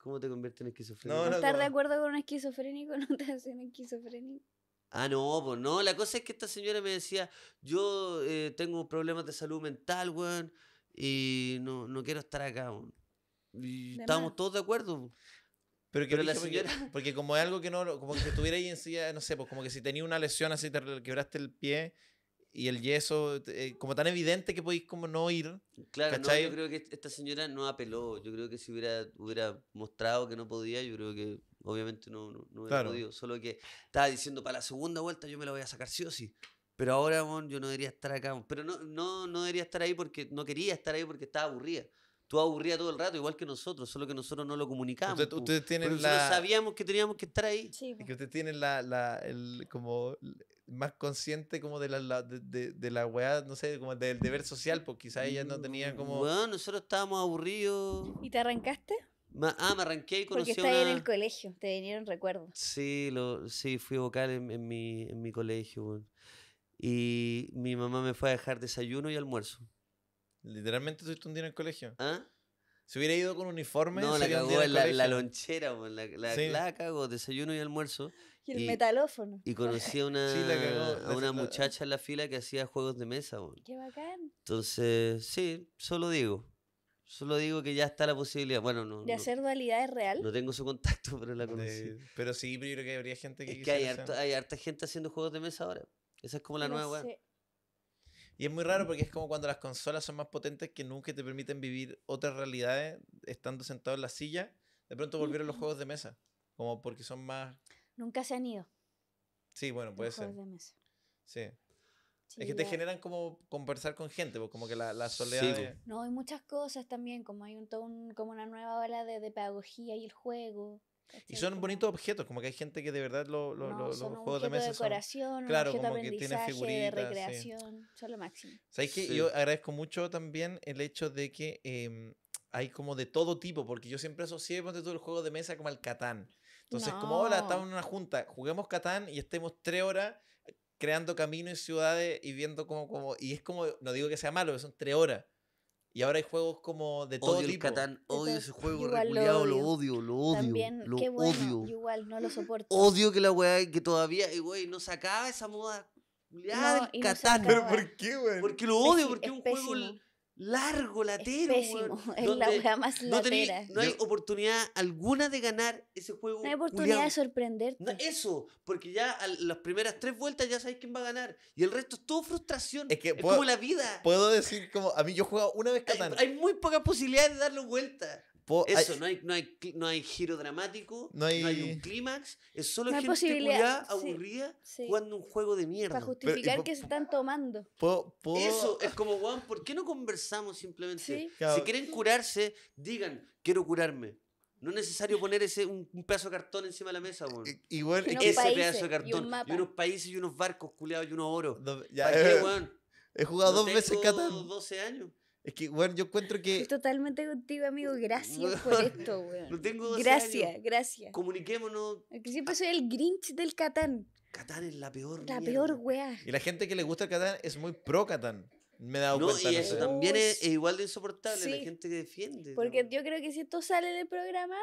¿Cómo te convierte en esquizofrénico? No, no Estar de acuerdo con un esquizofrénico *laughs* no te hace un esquizofrénico. Ah, no, pues no. La cosa es que esta señora me decía: Yo eh, tengo problemas de salud mental, weón, y no, no quiero estar acá, Y estábamos todos de acuerdo. Pero que la señora... porque, como es algo que no, como que estuviera ahí en silla, no sé, pues como que si tenía una lesión así, te quebraste el pie y el yeso, eh, como tan evidente que podéis como no ir. Claro, yo creo que esta señora no apeló, yo creo que si hubiera, hubiera mostrado que no podía, yo creo que obviamente no, no, no hubiera podido, solo que estaba diciendo para la segunda vuelta yo me la voy a sacar sí o sí. Pero ahora, yo no debería estar acá. Pero no, no, no debería estar ahí porque no quería estar ahí porque estaba aburrida tú aburrías todo el rato, igual que nosotros, solo que nosotros no lo comunicamos. ustedes tienen la. nosotros sabíamos que teníamos que estar ahí. que ustedes tienen la, la el, como más consciente como de la, de, de, la weá, no sé, como del deber social, porque quizás ella no tenía mm, como... Bueno, nosotros estábamos aburridos. ¿Y te arrancaste? ah, me arranqué y conocí Porque está en el colegio, te vinieron recuerdos. Sí, lo, sí fui vocal en, mi, en mi colegio. Y mi mamá me fue a dejar desayuno y almuerzo. Literalmente tuviste un día en el colegio. ¿Ah? ¿Se hubiera ido con uniforme, no, la cagó en la, lonchera, la, la, o cagó, desayuno y almuerzo. Y el metalófono. Y conocí a una, *laughs* a una muchacha en la fila que hacía juegos de mesa. güey. Qué bacán. Entonces, sí, solo digo. Solo digo que ya está la posibilidad. Bueno, no. De hacer dualidades es real. No tengo su contacto, *laughs* pero la conocí. pero sí, yo creo que habría gente que. Es que hay, harta, gente haciendo juegos de mesa ahora. Esa es como la nueva, y es muy raro porque es como cuando las consolas son más potentes que nunca te permiten vivir otras realidades estando sentado en la silla. De pronto volvieron los juegos de mesa, como porque son más... Nunca se han ido. Sí, bueno, puede ser. Juegos de mesa. Sí. Es que te generan como conversar con gente, pues, como que la, la soledad... Pues. No, hay muchas cosas también, como hay un, como una nueva ola de, de pedagogía y el juego. Y son bonitos objetos, como que hay gente que de verdad los juegos de mesa de decoración, son... claro, como que tiene figuritas, de recreación, son lo máximo. que yo agradezco mucho también el hecho de que em, hay como de todo tipo, porque yo siempre asocié, ponte todo el juego de mesa como al Catán. Entonces, como hola, estamos en una junta, juguemos Catán y estemos tres horas creando caminos y ciudades y viendo como, como, y es como, no digo que sea malo, son tres horas. Y ahora hay juegos como de todo odio El Catán, odio ese juego reculeado, lo, odio, lo odio. También, lo odio. igual no lo soporto. Odio que la weá, que todavía, y no se acaba esa moda. No, del Catán. ¿Pero por qué, wey? Porque lo odio, porque es un juego largo, latero. Es *laughs* es la weá más no latera. no hay oportunidad alguna de ganar ese juego. No hay oportunidad de sorprenderte. eso, porque ya a las primeras tres vueltas ya sabes quién va a ganar. Y el resto es todo frustración. Es, que como la vida. Puedo decir, como a mí yo he jugado una vez katana Hay, muy pocas posibilidades de darle vuelta. Eso, no, hay, no, hay, giro dramático, no hay, un clímax, es solo gente aburrida, jugando un juego de mierda. Para justificar que se están tomando. Eso, es como, weón, ¿por qué no conversamos simplemente? Si quieren curarse, digan, quiero curarme. No es necesario poner ese, un, pedazo de cartón encima de la mesa, weón. Igual, y ese pedazo de cartón. Y, unos países y unos barcos culeados y unos oro ya, eh, He jugado dos veces Catán. 12 años. Es que, bueno, yo encuentro que. Estoy totalmente contigo, amigo. *laughs* Gracias por esto, *laughs* weón. Gracias, gracias. Comuniquémonos. que siempre soy el Grinch del Catán. Catán es la peor. La peor, weá. Y la gente que le gusta el Catán es muy pro Catán. Me he dado cuenta. Y eso también es, igual de insoportable, la gente que defiende. Porque yo creo que si esto sale del el programa,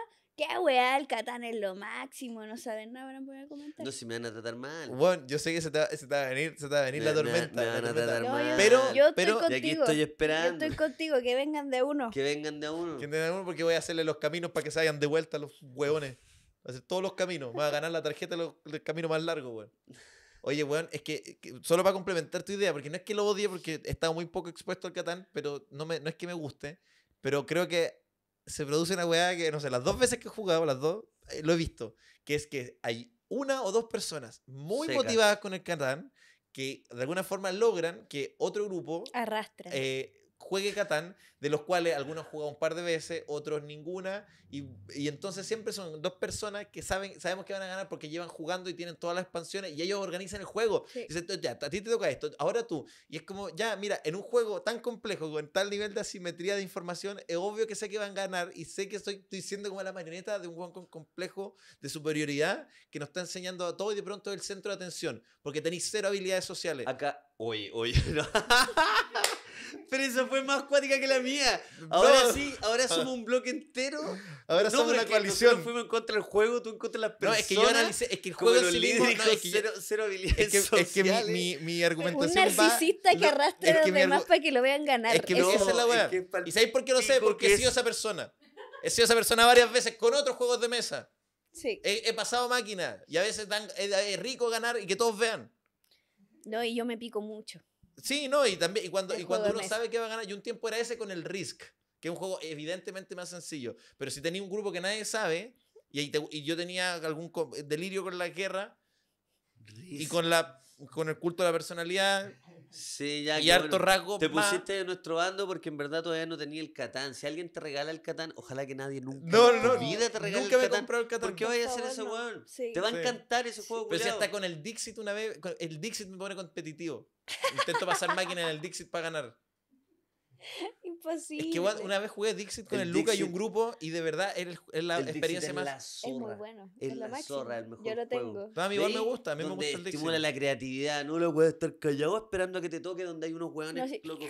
qué weá, el Catán es lo máximo, no saben nada, van a poner comentar. No, si me van a tratar mal. Bueno, yo sé que se te va, se a venir, se te a venir la tormenta. Me, me van a tratar mal. pero, yo estoy contigo, estoy esperando. Yo estoy contigo, que vengan de uno. Que vengan de uno. Que vengan de uno porque voy a hacerle los caminos para que se vayan de vuelta los weones, Voy a hacer todos los caminos. Voy a ganar la tarjeta del camino más largo, weón. Oye, weón, es que, solo para complementar tu idea, porque no es que lo odie porque he estado muy poco expuesto al Catán, pero no, me, no es que me guste, pero creo que se produce una weá que, no sé, las dos veces que he jugado, las dos, eh, lo he visto, que es que hay una o dos personas muy motivadas con el Catán que de alguna forma logran que otro grupo arrastre eh, juegue Catán, de los cuales algunos juegan un par de veces, otros ninguna, y, entonces siempre son dos personas que saben, sabemos que van a ganar porque llevan jugando y tienen todas las expansiones y ellos organizan el juego. Sí. ya, a ti te toca esto, ahora tú. Y es como, ya, mira, en un juego tan complejo, con tal nivel de asimetría de información, es obvio que sé que van a ganar y sé que estoy, diciendo siendo como la marioneta de un juego complejo de superioridad que nos está enseñando a todo y de pronto el centro de atención, porque tenéis cero habilidades sociales. Acá, hoy, hoy. *laughs* *laughs* Pero eso fue más cuática que la mía. Ahora sí, ahora somos un bloque entero. Ahora no, somos una coalición. fuimos en contra del juego, tú en contra las personas. No, es que yo analicé, es que el juego es el mismo, es que Es que, mi, mi, argumentación Un narcisista que arrastra a los demás para que lo vean ganar. Es que no, es la weá. ¿Y sabéis por qué lo sé? Porque he sido esa persona. He sido esa persona varias veces con otros juegos de mesa. Sí. He, pasado máquinas y a veces es rico ganar y que todos vean. No, y yo me pico mucho. Sí, no, y también, y cuando, y cuando uno sabe que va a ganar, yo un tiempo era ese con el Risk, que es un juego evidentemente más sencillo, pero si tenía un grupo que nadie sabe, y, yo tenía algún delirio con la guerra, y con, la, con el culto de la personalidad, Sí, ya. Y harto rasgo. Te pusiste de nuestro bando porque en verdad todavía no tenía el Catán. Si alguien te regala el Catán, ojalá que nadie nunca no, no, en tu vida te regale nunca el, me comprado el Catán. ¿Por qué vayas a hacer ese weón? Te va a encantar ese juego, Pero si hasta con el Dixit una vez. El Dixit me pone competitivo. Intento pasar máquina en el Dixit para ganar. Es que una vez jugué Dixit con el, Luca y un grupo y de verdad es, la experiencia más. La es muy bueno. Es, la, zorra, mejor. Yo lo tengo. a mí igual me gusta, a mí me gusta el Dixit. Estimula la creatividad, no lo puedes estar callado esperando a que te toque donde hay unos hueones locos.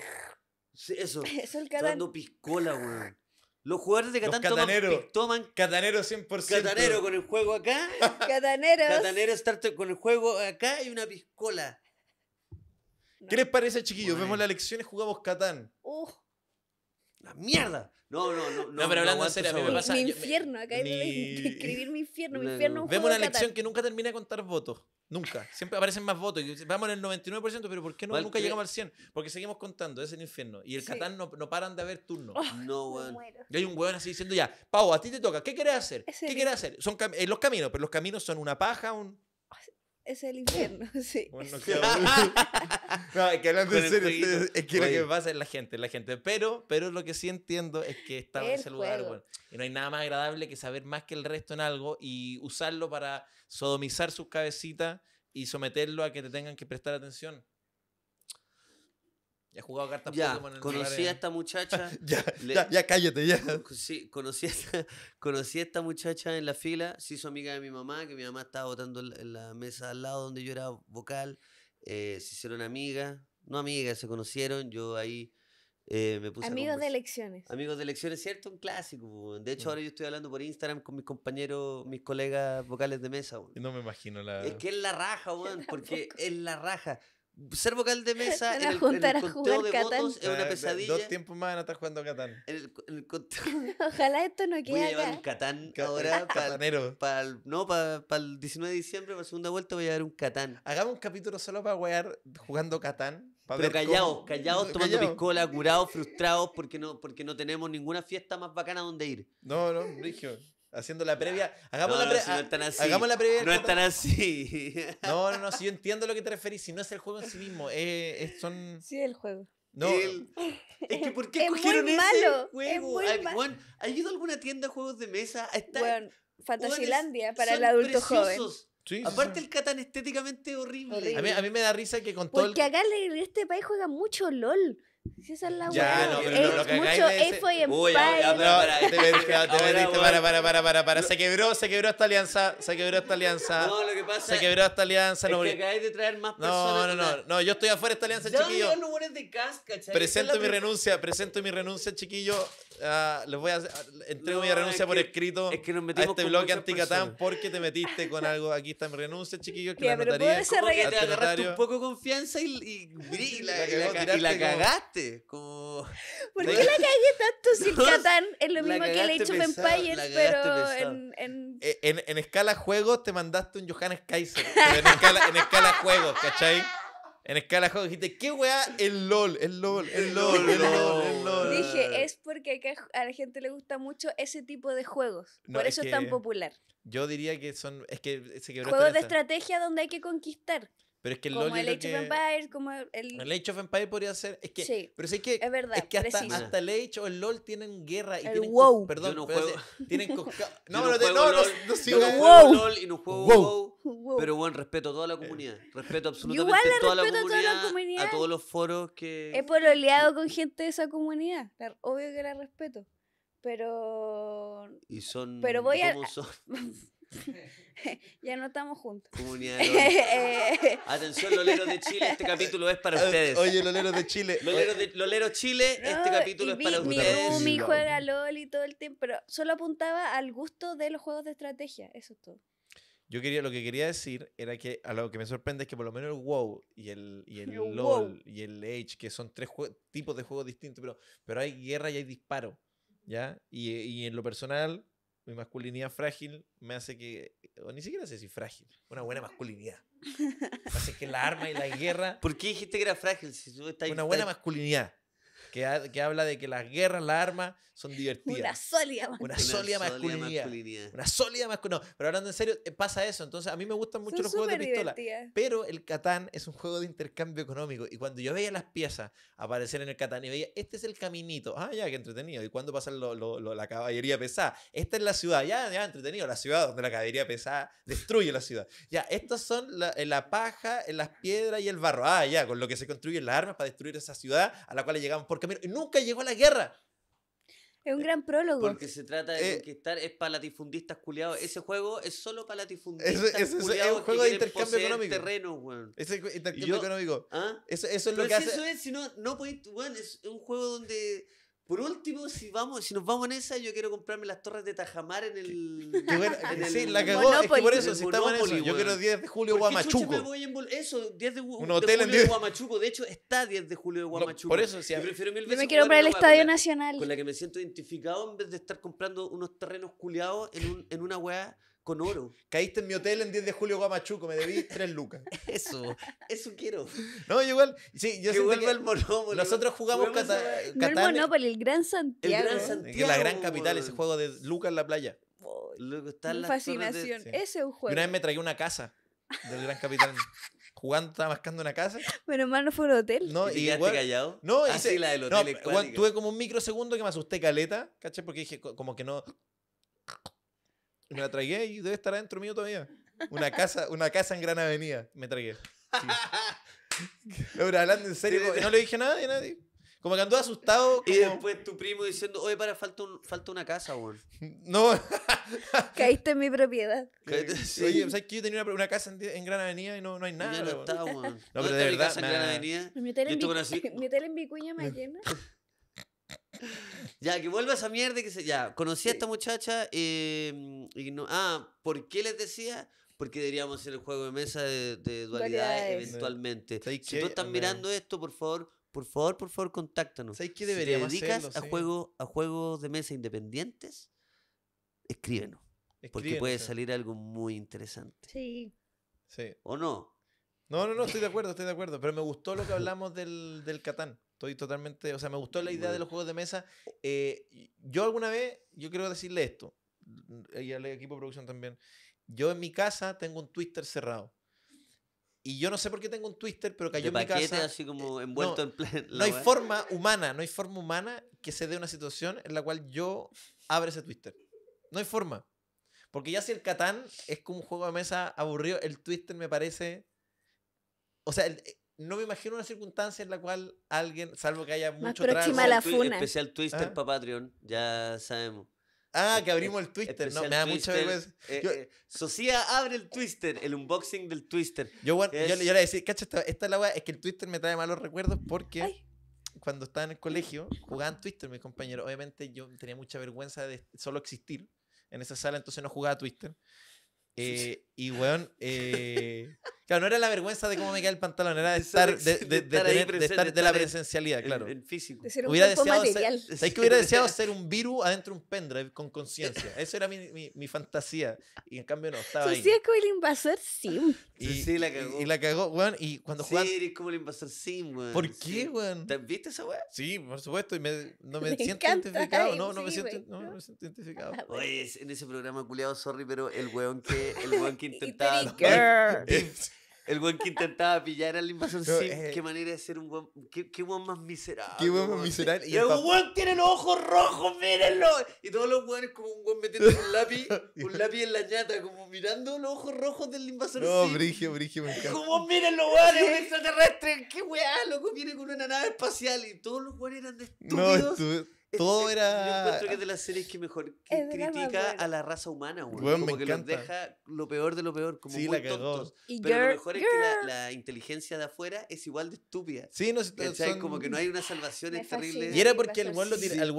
eso. *laughs* eso piscola, weón. Los jugadores de Catán toman, toman, Catanero 100%. Catanero con el juego acá. *laughs* Catanero. Catanero con el juego acá y una piscola. ¿Qué les parece, chiquillos? Vemos Vemos las lecciones, jugamos Catán. Uh, la mierda. No, no, no. No, pero hablando en serio, a me pasa. Mi infierno, acá hay que *laughs* escribir mi infierno. Mi infierno Vemos una elección que nunca termina de contar votos. Nunca. Siempre aparecen más votos. Vamos en el 99%, pero ¿por qué nunca llegamos al 100? Porque seguimos contando, es el infierno. Y el Catán no, paran de haber turnos. Oh, no, weón. Y hay un weón así diciendo ya, Pau, a ti te toca, ¿qué querés hacer? ¿Qué querés hacer? Son eh, los caminos, pero los caminos son una paja, un es el infierno, *laughs* sí. Bueno, *laughs* no, es que hablando es que lo que pasa es la gente, la gente. Pero, pero lo que sí entiendo es que está en ese lugar, bueno, y no hay nada más agradable que saber más que el resto en algo y usarlo para sodomizar sus cabecitas y someterlo a que te tengan que prestar atención. Ya jugaba cartas ya, Conocí a esta muchacha. *laughs* ya, ya, cállate, ya. *laughs* Sí, *laughs* conocí a, esta, muchacha en la fila. Se hizo amiga de mi mamá, que mi mamá estaba votando en la mesa al lado donde yo era vocal. Eh, se hicieron amigas. No amigas, se conocieron. Yo ahí eh, me puse Amigos de elecciones. Amigos de elecciones, ¿cierto? Un clásico. De hecho, mm. ahora yo estoy hablando por Instagram con mis compañeros, mis colegas vocales de mesa. No me imagino la. Es que es la raja, weón, porque es la raja ser vocal de mesa *laughs* en el, en conteo de votos es una ah, pesadilla. Dos tiempos más van a estar jugando Catán. *laughs* Ojalá esto no quede Voy a llevar un Catán, ahora. *laughs* Catanero. Para, no, para, el 19 de diciembre, para la segunda vuelta, voy a llevar un Catán. Hagamos un capítulo solo para wear jugando Catán. Pero callados, callados, tomando callado. piscola, curados, frustrados, porque no, porque no tenemos ninguna fiesta más bacana donde ir. No, no, Rigio haciendo la previa. Hagamos, no, la, ah, están así. hagamos la previa. No están así. *laughs* No, no, no, si yo entiendo a lo que te referís, si no es el juego en sí mismo, eh, son... Sí, el juego. No. Es que ¿por qué escogieron es malo, juego? Es muy ido alguna tienda de juegos de mesa? Está... Fantasilandia para el adulto joven. Sí, Aparte el Catán estéticamente horrible. A, mí, me da risa que con todo Porque acá en este país juega mucho LOL. Ya, no, pero lo que para, para, para, para, para, Se quebró, se quebró esta alianza, se quebró esta alianza. No, Se quebró esta alianza. Es no, que acabáis No, no, no, yo estoy afuera esta alianza, chiquillo. no, de Presento mi renuncia, presento mi renuncia, chiquillo. Ah, les voy a ah, entrego mi renuncia por escrito a este bloque anticatán porque te metiste con algo. Aquí está mi renuncia, chiquillos. Que la notaría, te este agarraste un poco confianza y, y, y, la, cagaste. Como... ¿Por qué la cagué tanto si el es lo mismo que le hecho a pero en, eh, en... En, escala juegos te mandaste un Johannes Kaiser, en escala, en escala juegos, ¿cachai? En escala juego dijiste, ¿qué weá? El LOL, el LOL, el LOL, el LOL, Dije, es porque a la gente le gusta mucho ese tipo de juegos. por eso es, tan popular. Yo diría que son. Es que se quebró Juegos de estrategia donde hay que conquistar. Pero es que el como LOL el Age of Empires, como el... El Age of Empires podría ser... Es que, sí, pero es que, es, verdad, es que hasta, hasta, el Age o el Lol tienen guerra y el tienen... WoW. Perdón, juego... tienen... *laughs* no, no, no, no, LOL, no, WoW. LOL y no juego WoW. Pero eh. bueno, respeto a toda la comunidad. Respeto absolutamente Igual la toda, respeto la a toda la comunidad. A todos los foros que... He aliado con gente de esa comunidad. Obvio que la respeto. Pero... Y son... Pero voy a... Son? *laughs* *laughs* ya no estamos juntos. *laughs* Eh, eh. Atención, loleros de Chile, este *laughs* capítulo es para ah, ustedes. Oye, loleros de Chile. Loleros, de, Chile, este capítulo es para mi ustedes. mi juega LOL y todo el tiempo, pero solo apuntaba al gusto de los juegos de estrategia, eso es todo. Yo quería, lo que quería decir era que a lo que me sorprende es que por lo menos el WoW y el, y el, LOL y el Age, que son tres tipos de juegos distintos, pero, pero hay guerra y hay disparo, ¿ya? Y, y en lo personal, mi masculinidad frágil me hace que, ni siquiera sé si frágil, una buena masculinidad. hace *laughs* que la arma y la guerra... ¿Por qué dijiste que era frágil? Si tú estás, una buena masculinidad que, habla de que las guerras, las armas son divertidas. Una sólida masculinidad. Una sólida masculinidad. Una sólida masculinidad. pero hablando en serio, eh, pasa eso. Entonces, a mí me gustan mucho los juegos de pistola. Pero el Catán es un juego de intercambio económico. Y cuando yo veía las piezas aparecer en el Catán y veía, este es el caminito. Ah, ya, qué entretenido. ¿Y cuándo pasa la caballería pesada? Esta es la ciudad. Ya, ya, entretenido. La ciudad donde la caballería pesada destruye la ciudad. Ya, estos son la, eh, la paja, eh, las piedras y el barro. Ah, ya, con lo que se construyen las armas para destruir esa ciudad a la cual llegamos por camino. nunca llegó a la guerra. Es un eh, gran prólogo. Porque se trata de eh, conquistar, es para latifundistas culiados. Ese juego es solo para latifundistas es, culiados. Es un juego de intercambio económico. terreno, Es intercambio económico. ¿ah? Eso, eso, es lo que hace. es, si no, no podéis, es un juego donde por último, si vamos, si nos vamos en esa, yo quiero comprarme las torres de Tajamar en el. Que *laughs* en la cagó. por eso, si estamos en eso, yo quiero 10 de julio ¿Por Guamachuco. me voy en eso, 10 de, Un hotel julio en de Guamachuco. De hecho, está 10 de julio de Guamachuco. por eso, si yo prefiero mil me quiero comprar el Estadio Nacional. Con la que me siento identificado en vez de estar comprando unos terrenos culiados en, un, en una wea con oro. Caíste en mi hotel en 10 de julio Guamachuco, me debí 3 *laughs* lucas. eso, eso quiero. No, igual, sí, yo soy el Monopoly. Nosotros jugamos Cata, no el el Gran Santiago. El Gran Santiago. La gran capital, ese juego de lucas en la playa. fascinación, ese es un juego. una vez me traí una casa del Gran Capital. *laughs* jugando, estaba una casa. Bueno, más no fue un hotel. No, y, ya callado. No, ah, hice, tuve como un microsegundo que me asusté caleta, ¿caché? Porque dije, como que no, me la tragué y debe estar adentro mío todavía. Una casa, una casa en Gran Avenida me tragué. Sí. *laughs* hablando en serio, no le dije nada a nadie. Como que andó asustado. Y después tu primo diciendo, oye, para, falta, falta una casa, weón. *laughs* No. *laughs* Caíste en mi propiedad. Eh, sí. Oye, ¿sabes que yo tenía una, casa en, Gran Avenida y no, no hay nada? no está, No, pero de verdad. en Gran Avenida? Mi hotel en, Vicuña me llena. *laughs* ya, que vuelva esa mierda que se... Ya, conocí a esta muchacha em, y no... Ah, ¿por qué les decía? Porque deberíamos hacer el juego de mesa de, dualidad eventualmente. Si tú estás mirando esto, por favor, por favor, por favor, contáctanos. deberíamos si te dedicas a, juego, a juegos de mesa independientes, escríbenos. Porque puede salir algo muy interesante. Sí. ¿O no? No, no, no, estoy de acuerdo, estoy de acuerdo. Pero me gustó lo que hablamos del, del Catán. Estoy totalmente, o sea, me gustó la idea de los juegos de mesa. Eh, yo alguna vez, yo quiero decirle esto, eh, y al equipo de producción también. Yo en mi casa tengo un twister cerrado. Y yo no sé por qué tengo un twister, pero cayó en mi casa. así como eh, envuelto no, en plan, No hay forma humana, no hay forma humana que se dé una situación en la cual yo abra ese twister. No hay forma. Porque ya si el Catán es como un juego de mesa aburrido, el twister me parece. O sea, el, no me imagino una circunstancia en la cual alguien, salvo que haya mucho FUNA. Especial Twister ah. para Patreon, ya sabemos. Ah, que abrimos el Twister, no, me da mucha vergüenza. Eh, eh, Socia abre el Twister, el unboxing del Twister. Yo, le decía, esta, es la weá, es que el Twister me trae malos recuerdos porque cuando estaba en el colegio jugaban Twister mis compañero. Obviamente yo tenía mucha vergüenza de solo existir en esa sala, entonces no jugaba Twister. Eh, y weón, *laughs* Claro, no era la vergüenza de cómo me cae el pantalón, era de estar, de, la presencialidad, claro. En, físico. hubiera deseado material. Ser, que hubiera *laughs* deseado ser un virus adentro de un pendrive con conciencia? Eso era mi, fantasía. Y en cambio no, estaba ahí. Sí, es como el invasor Sim. Y, sí, sí, la cagó. Y, la cagó, weón. Y cuando jugaba... Sí, eres como el invasor Sim, weón. ¿Por qué, weón? ¿Te viste esa weón? Sí, por supuesto. Y me, no *laughs* me, siento identificado. No, me siento, no, me siento, identificado. Ah, Oye, en ese programa, culiado, sorry, pero el weón que, el weón que *laughs* intentaba... El guan que intentaba pillar al invasor sí eh, qué manera de ser un guan, Qué, qué más miserable. Qué guan más miserable. Y, el buen tiene los ojos rojos, mírenlo. Y todos los buenos como un buen metiendo un lápiz, *laughs* un lápiz en la ñata, como mirando los ojos rojos del invasor sí No, Brigio, Brigio, me encanta. Como miren los es un *laughs* extraterrestre. Qué weá, loco, viene con una nave espacial. Y todos los buenos eran de estúpidos. Todo era. Yo encuentro que es de las series que mejor que critica a la raza humana, como que los deja lo peor de lo peor, como tontos. pero lo mejor es que la, inteligencia de afuera es igual de estúpida. Sí, no sé. Son... Como que no hay una salvación, es terrible. Y era porque el el era,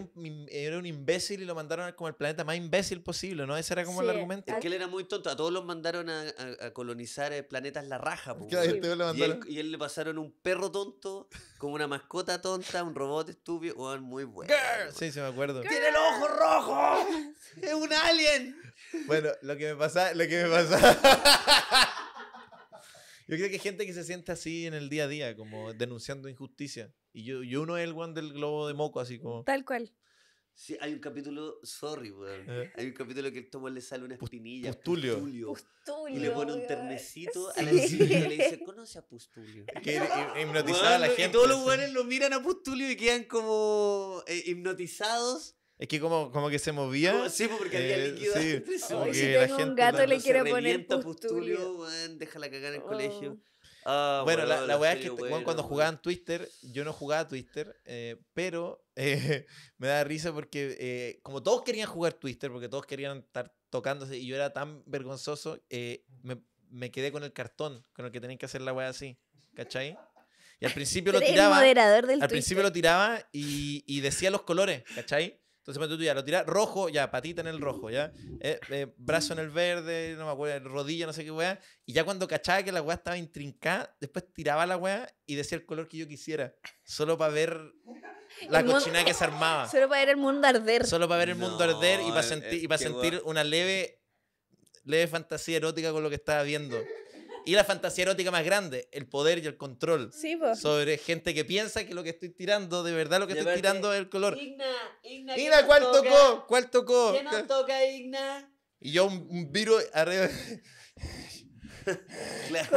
un era, un, imbécil y lo mandaron como el planeta más imbécil posible, ¿no? Ese era como el argumento. Es que él era muy tonto. A todos los mandaron a, colonizar eh, planetas la raja, *laughs* este y, él, él, le pasaron un perro tonto, como una mascota tonta, un robot estúpido, o muy bueno. Sí, sí, me acuerdo. ¡Tiene el ojo rojo! *laughs* ¡Es un alien! Bueno, lo que me pasa, lo que me pasa. *laughs* Yo creo que hay gente que se siente así en el día a día, como denunciando injusticia. Y yo, yo uno es el one del globo de moco, así como. Tal cual. Sí, hay un capítulo, sorry, weón. Eh. Hay un capítulo que el tomo le sale una espinilla. Pustulio. Pustulio. y le pone un ternecito a la espinilla y le dice, *laughs* conoce a Pustulio. *laughs* Que hipnotizaba a la gente. Y todos los weones lo miran a Pustulio y quedan como eh, hipnotizados. Es que como, como que se movía. sí, porque había eh, líquido. Sí. Como si tengo la gente, un gato le quiere quiero poner pustulio. pustulio weón, déjala cagar en el oh. colegio. Ah, bueno, la, la weá es que cuando jugaban Twister, yo no jugaba Twister, eh, pero *laughs* eh, me da risa porque eh, como todos querían jugar Twister, porque todos querían estar tocándose y yo era tan vergonzoso, me, me, quedé con el cartón con el que tenían que hacer la weá así, ¿cachai? Y al principio lo *laughs* tiraba. al principio lo tiraba y, y decía los colores, ¿cachai? Entonces, tú ya lo tiras rojo, ya, patita en el rojo, ya, eh, eh, brazo en el verde, no me acuerdo, rodilla, no sé qué weá. Y ya cuando cachaba que la weá estaba intrincada, después tiraba la weá y decía el color que yo quisiera, solo para ver *laughs* la cochina que se armaba. *laughs* Solo para ver el mundo arder. Solo para ver el mundo arder y para, sentir, y sentir una leve, leve fantasía erótica con lo que estaba viendo y la fantasía erótica más grande, el poder y el control. Sobre gente que piensa que lo que estoy tirando, de verdad lo que estoy tirando es el color. Igna, Igna. Igna, ¿cuál tocó? ¿Cuál tocó? ¿qué nos toca, Igna? Y yo un, viro arriba. *laughs* claro.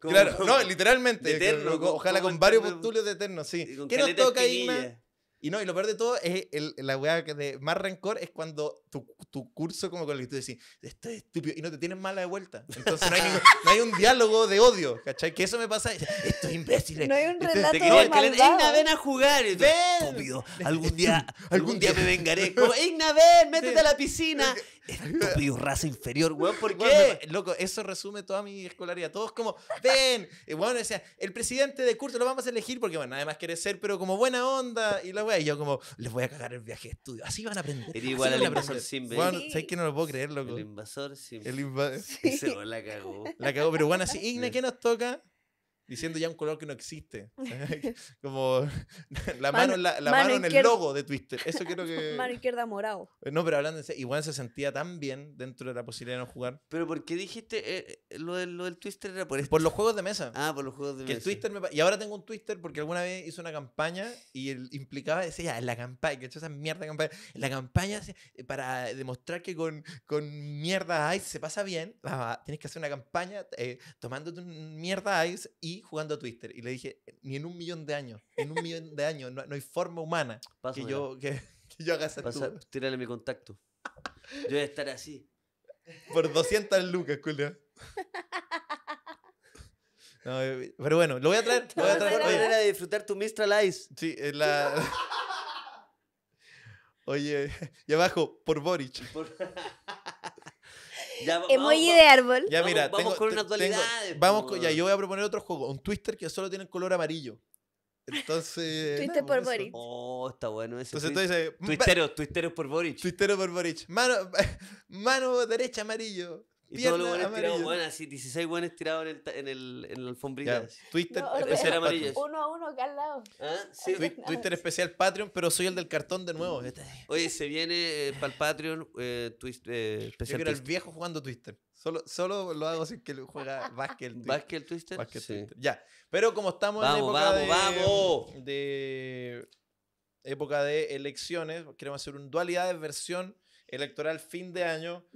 Con claro, no, literalmente. eterno, ojalá con, varios postulios de eterno, sí. ¿Qué nos toca, Igna? Y no, y lo peor de todo es el, la weá de más rencor es cuando tu, tu, curso, como con el que tú decís, esto es estúpido, y no te tienes mala de vuelta. Entonces no hay, no hay un diálogo de odio, ¿cachai? Que eso me pasa, estos imbécil No hay un este, este relato Igna, ven a jugar, ven. estúpido. Algún día, algún día me *laughs* vengaré. Igna, ven, métete a la piscina. Estúpido, *laughs* raza inferior, weón. ¿Por qué? loco, eso resume toda mi escolaridad. Todos como, ven, y bueno, decía, el presidente de curso lo vamos a elegir porque, bueno, además quiere ser, pero como buena onda. Y la weá, yo como, les voy a cagar el viaje de estudio. Así van a aprender. Era igual al invasor Simba. Bueno, ¿sabes que no lo puedo creer, loco? El invasor Simba. El invasor. Sí. Se la cagó. La cagó, pero bueno, así, Igna, ¿qué nos toca? diciendo ya un color que no existe. *laughs* *laughs* Como *laughs* la mano, la, mano, en el logo de Twister. Eso quiero que. Mano izquierda morado. Eh, no, pero hablando de igual se sentía tan bien dentro de la posibilidad de no jugar. Pero ¿por qué dijiste eh, eh, lo, del, lo, Twister era por Por los juegos de mesa. Ah, por los juegos de mesa. El Twister Y ahora tengo un Twister porque alguna vez hice una campaña y implicaba, decía, ya, ah, en la campaña, que he esa mierda de campaña. En la campaña para demostrar que con, con mierda ice se pasa bien, tienes que hacer una campaña eh, tomándote un mierda ice y jugando a Twitter y le dije, ni en un millón de años, en un millón de años, no, hay forma humana *laughs* que, yo, que, yo haga esa Pasa, Tírale mi contacto. Yo voy a estar así. Por 200 lucas, Julio *laughs* eh, pero bueno, lo voy a traer. voy a traer. voy a disfrutar tu Mistral Ice. Sí, en eh, la... *laughs* Oye, y abajo, por Boric. Ya, Emoji de árbol. Ya, mira, vamos tengo, con una actualidad. Tengo, vamos con, ya, yo voy a proponer otro juego. Un twister que solo tiene color amarillo. Entonces. *laughs* twister por, Boric. Oh, está bueno ese Entonces tú dices. Twisteros, por Boric. Twistero por Boric. Mano, *laughs* mano derecha amarillo. Y todos los buenos tirados, bueno, así 16 buenos tirados en, el, en, el, la alfombrilla Twitter especial amarillo. Uno a uno, lado. ¿Ah? Sí. Twitter, especial Patreon, pero soy el del cartón de nuevo. Este. Oye, se viene eh, para eh, eh, el Patreon especial. Yo era el viejo jugando Twitter. Solo, solo lo hago sin que juega básquet Twister. Twitter Twister? Twister. Ya. Pero como estamos en época de, vamos. de época de elecciones, queremos hacer un dualidad de versión electoral fin de año.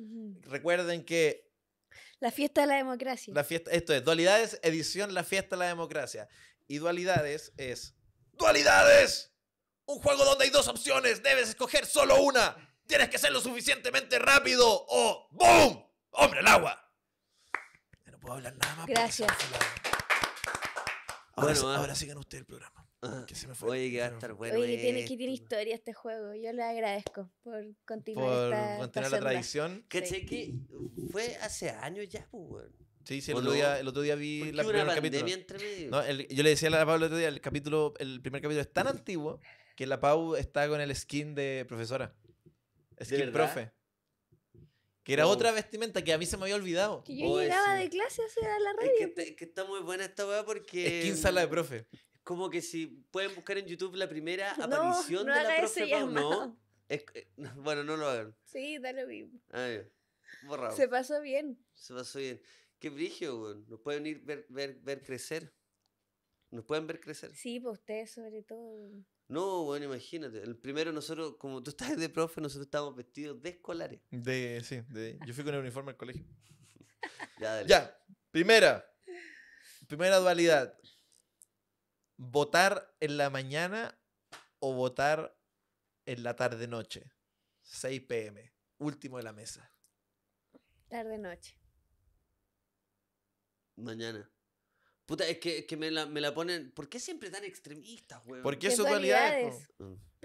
Recuerden que... La fiesta de la democracia. La fiesta, esto es, dualidades, edición, la fiesta de la democracia. Y dualidades es... ¡Dualidades! Un juego donde hay dos opciones, debes escoger solo una. Tienes que ser lo suficientemente rápido o ¡boom! ¡Hombre, el agua! No puedo hablar nada más. Gracias. bueno, ah. ahora sigan ustedes el programa. Que se me fue. Oye, que va a estar bueno. Oye, tiene, eh, que tiene historia este juego. Yo le agradezco por continuar, por mantener la tradición. Que Sí. fue hace años ya, pues, Sí, sí, el otro, día, el otro día vi la primera capítulo. Entre medio? yo le decía a la Pau el otro día, el, capítulo, el primer capítulo es tan antiguo que la Pau está con el skin de profesora. Skin profe. Que era oh. otra vestimenta que a mí se me había olvidado. Que yo oh, llegaba de clase hacia la radio. que, que, está muy buena esta weá porque. Skin sala de profe como que si pueden buscar en YouTube la primera *laughs* aparición de la profe ¿no? Eh, *laughs* bueno, no lo hagan. Sí, da lo mismo. Se pasó bien. Se pasó bien. Qué brillo, güey. Nos pueden ir ver, ver, crecer. Nos pueden ver crecer. Sí, pues ustedes sobre todo. No, bueno, imagínate. El primero nosotros, como tú estás de profe, nosotros estábamos vestidos de escolares. De, sí, de, yo fui con el uniforme al colegio. *laughs* ya, ya, primera. Primera dualidad votar en la mañana o votar en la tarde-noche. 6 pm, último de la mesa. Tarde-noche. Mañana. Puta, es que, que me, la, me, la, ponen. ¿Por qué siempre tan extremistas, weón? Porque eso dualidad es. Mm. *laughs*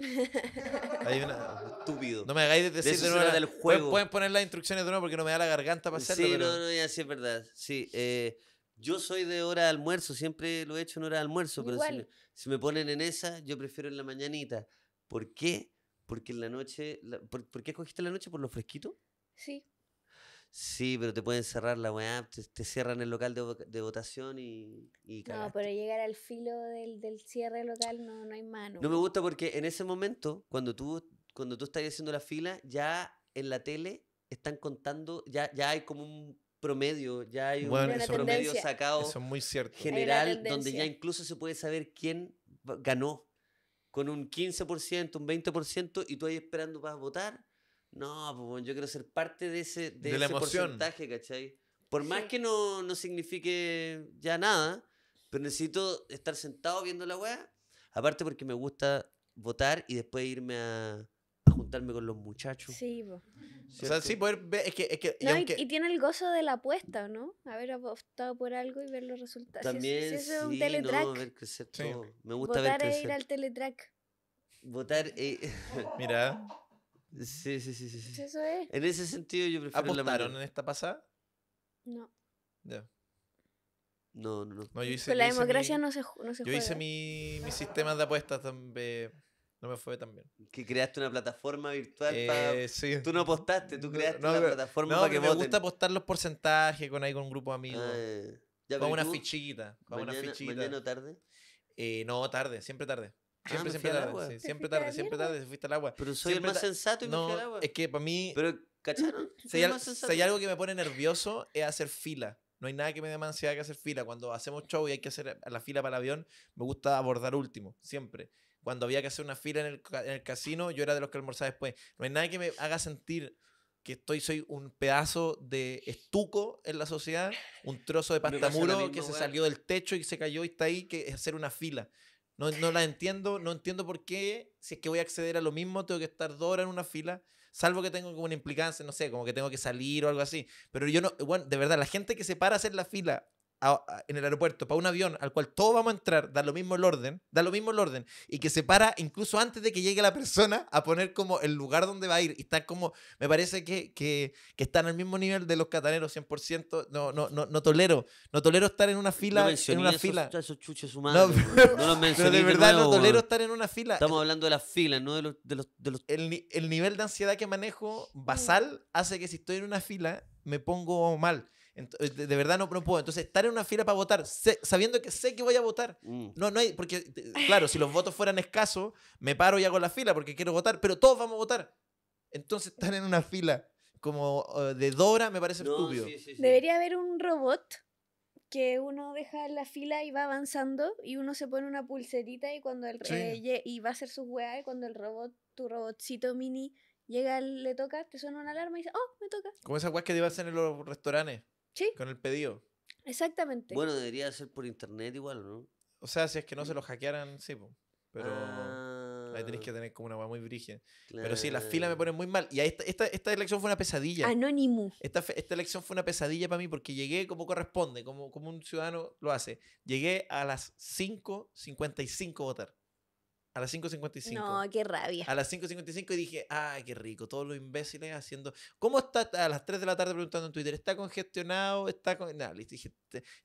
una... Estúpido. No me hagáis de decir de, nuevo. Del juego. Pueden, poner las instrucciones de nuevo porque no me da la garganta para hacerlo. Sí, no, no, ya sí es verdad. Sí. Eh, yo soy de hora de almuerzo, siempre lo he hecho en hora de almuerzo, pero si me, ponen en esa, yo prefiero en la mañanita. ¿Por qué? Porque en la noche. ¿por, qué escogiste la noche? ¿Por lo fresquito? Sí. Sí, pero te pueden cerrar la weá, te, cierran el local de, votación y, y No, pero llegar al filo del, del, cierre local no, no hay mano. No me gusta porque en ese momento, cuando tú, cuando tú estás haciendo la fila, ya en la tele están contando, ya, ya hay como un promedio, ya hay un promedio sacado muy general donde ya incluso se puede saber quién ganó con un 15%, un 20% y tú ahí esperando para votar. No, pues, yo quiero ser parte de ese, de, ese porcentaje, ¿cachai? Por más que no, no signifique ya nada, pero necesito estar sentado viendo la weá. Aparte porque me gusta votar y después irme a, a juntarme con los muchachos. Sí, o sea, sí, poder ver. Es que, es que, y, aunque... y, tiene el gozo de la apuesta, ¿no? Haber apostado por algo y ver los resultados. También. Si, eso es un sí, teletrack. No, ver crecer todo. Sí. Me gusta Votar ver crecer. ir al teletrack. Votar e... *laughs* Mira. Sí, sí, sí, sí, Eso es. En ese sentido yo prefiero ¿Apostaron en esta pasada? No. Ya. No, no, no. no yo hice, Con la democracia no se, no se Yo hice mi, mis sistemas de apuestas también. Eh, no me fue también Que creaste una plataforma virtual eh, Sí. Tú no apostaste, tú creaste una plataforma para que me gusta apostar los porcentajes con ahí con un grupo de amigos. Ah, ya, con una fichita. Con una fichita. ¿Mañana tarde? Eh, no, tarde, siempre tarde. Ah, siempre, siempre, tarde, siempre tarde, siempre tarde, se fuiste al agua. Pero soy el más sensato y me fui al agua. Es que para mí. Pero, ¿cacharon? *laughs* Si hay, algo que me pone nervioso es hacer fila. No hay nada que me dé más que hacer fila. Cuando hacemos show y hay que hacer la fila para el avión, me gusta abordar último, siempre cuando había que hacer una fila en el, en el casino, yo era de los que almorzaba después. No hay nadie que me haga sentir que estoy, soy un pedazo de estuco en la sociedad, un trozo de pastamuro que se salió del techo y se cayó y está ahí, que es hacer una fila. No, no la entiendo, no entiendo por qué, si es que voy a acceder a lo mismo, tengo que estar dos horas en una fila, salvo que tengo como una implicancia, no sé, como que tengo que salir o algo así. Pero yo no, bueno, de verdad, la gente que se para a hacer la fila en el aeropuerto para un avión al cual todos vamos a entrar, da lo mismo el orden, da lo mismo el orden, y que se para incluso antes de que llegue la persona a poner como el lugar donde va a ir. Y está como, me parece que, que, que están al mismo nivel de los cataneros, 100%. No, no, no, no tolero, no tolero estar en una fila. No en una esos, fila. Esos chuches humanos. No, *laughs* pero, no los pero de verdad no tolero estar en una fila. Estamos hablando de las filas, no de los. De los, El, el nivel de ansiedad que manejo basal hace que si estoy en una fila me pongo mal. Eh, de, verdad no, no, puedo. Entonces, estar en una fila para votar, sabiendo que sé que voy a votar. Mm. No, no hay, porque, claro, si los votos fueran escasos, me paro y hago la fila porque quiero votar, pero todos vamos a votar. Entonces, estar en una fila como eh, de Dora me parece estúpido. Debería haber un robot que uno deja la fila y va avanzando y uno se pone una pulserita y cuando el eh, y va a hacer sus weas y cuando el robot, tu robotcito mini llega, le toca, te suena una alarma y dice, "Oh, me toca." Como esas weas que te hacer en los restaurantes. Con el pedido. Exactamente. Bueno, debería ser por internet igual, ¿no? O sea, si es que no se lo hackearan, sí, pero ahí tenés que ah. tener como una muy brígida. Pero sí, las filas me ponen muy mal. Y esta, esta, esta, elección fue una pesadilla. Anónimo. Esta, esta elección fue una pesadilla para mí porque llegué como corresponde, como, como un ciudadano lo hace. Llegué a las 5.55 a votar. A las 5.55. No, qué rabia. A las 5.55 y dije, ay, qué rico, todos los imbéciles haciendo... ¿Cómo está a las 3 de la tarde preguntando en Twitter? ¿Está congestionado? ¿Está con... No, listo, dije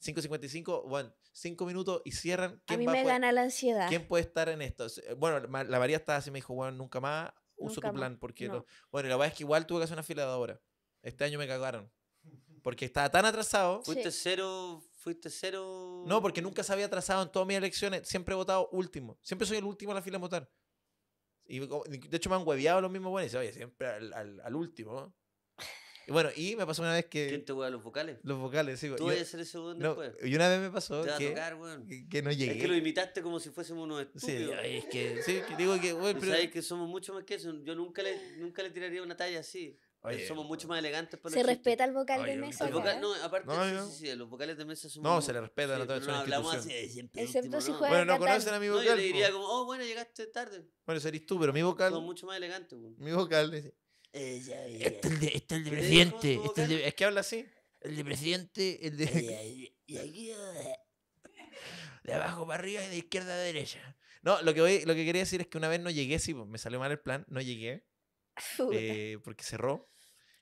5.55, bueno, 5 minutos y cierran. a mí me gana la ansiedad. ¿Quién puede estar en esto? Eh, bueno, la María estaba así, me dijo, bueno, nunca más uso tu plan. porque no. Bueno, la verdad es que igual tuve que hacer una fila de ahora. Este año me cagaron. Porque estaba tan atrasado. Fuiste sí. cero Fuiste cero. No, porque nunca se había atrasado en todas mis elecciones. Siempre he votado último. Siempre soy el último en la fila a votar. Y oh, de hecho me han hueveado los mismos buenos. Y oye, siempre al, último. Y bueno, y me pasó una vez que. ¿Quién te a los vocales? Los vocales, sí. Pues, Tú vayas a ser el segundo después. Y una vez me pasó. Te que, a tocar, Que, no llegué. Es que lo imitaste como si fuésemos unos estúpidos. Sí, es que. Sí, que digo que, Sabes que somos mucho más que eso. Yo nunca le, nunca le tiraría una talla así. Eh, somos mucho más elegantes. Para se respeta el vocal de mesa. no, aparte, los vocales de mesa son. No, se le respeta no, hablamos así Excepto si no. juegas. Bueno, no conocen a mi vocal. yo le diría como, oh, bueno, llegaste tarde. Bueno, serís tú, pero mi vocal. Son mucho más elegantes, Mi vocal. Eh, este es el de, este presidente. Este es que habla así. El de presidente, el de. Y aquí. De abajo para arriba y de izquierda a derecha. No, lo que, voy, lo que quería decir es que una vez no llegué, sí, me salió mal el plan, no llegué. *laughs* Eh, porque cerró.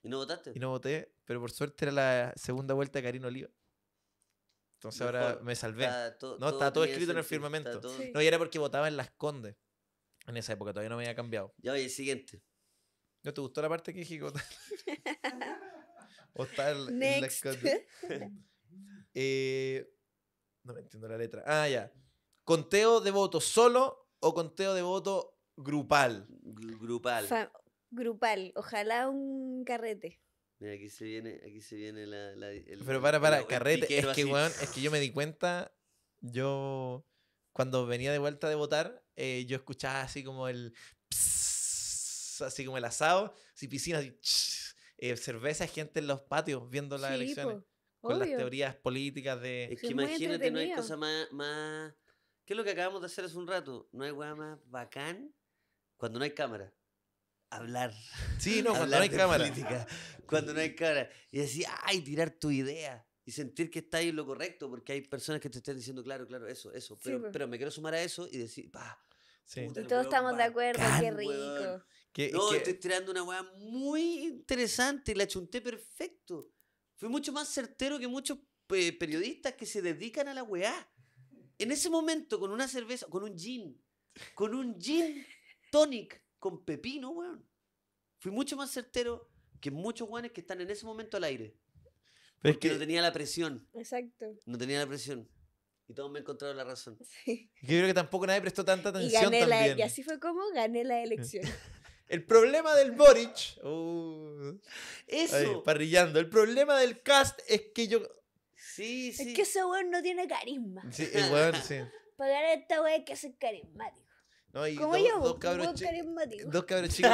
¿Y no votaste? Y no voté, pero por suerte era la segunda vuelta de Karino Oliva. Entonces ahora me salvé. no, está todo escrito en el firmamento. No, y era porque votaba en Las Condes. En esa época todavía no me había cambiado. Ya, oye, siguiente. ¿No te gustó la parte que dije *laughs* o en, *laughs* eh, no me entiendo la letra. Ah, ya. ¿Conteo de votos solo o conteo de voto grupal? grupal grupal, ojalá un carrete. Mira, aquí se viene, aquí se viene la. el, Pero para, para, carrete. es que, weón, es que yo me *laughs* di cuenta, yo. Cuando venía de vuelta de votar, eh, yo escuchaba así como el. así como el asado, así piscinas, eh, cerveza, gente en los patios viendo las elecciones. con las teorías políticas de. Es que imagínate, no hay cosa más, más. ¿Qué es lo que acabamos de hacer hace un rato? No hay weá más bacán cuando no hay cámara hablar. Sí, no, cuando no hay cámara. Política, cuando no hay cámara. Y decir, ay, tirar tu idea. Y sentir que está ahí lo correcto, porque hay personas que te están diciendo, claro, claro, eso, eso. Pues. Pero, me quiero sumar a eso y decir, pa. todos estamos de acuerdo, qué rico. no, estoy tirando una weá muy interesante, la chunté perfecto. Fui mucho más certero que muchos eh, periodistas que se dedican a la weá. En ese momento, con una cerveza, con un gin, con un gin tonic, con Pepino, weón. Fui mucho más certero que muchos weones que están en ese momento al aire. Pero porque es que... no tenía la presión. Exacto. No tenía la presión. Y todos me encontraron la razón. Sí. Yo creo que tampoco nadie prestó tanta atención. Y, gané también. y así fue como gané la elección. *laughs* el problema del Boric. Uh, Eso. parrillando. El problema del cast es que yo. Sí, sí. Es que ese weón no tiene carisma. Sí, el weón, sí. *laughs* Para ganar esta weón hay que ser carismático. No, Como dos, yo, dos cabros chicos. Dos *laughs* chicos.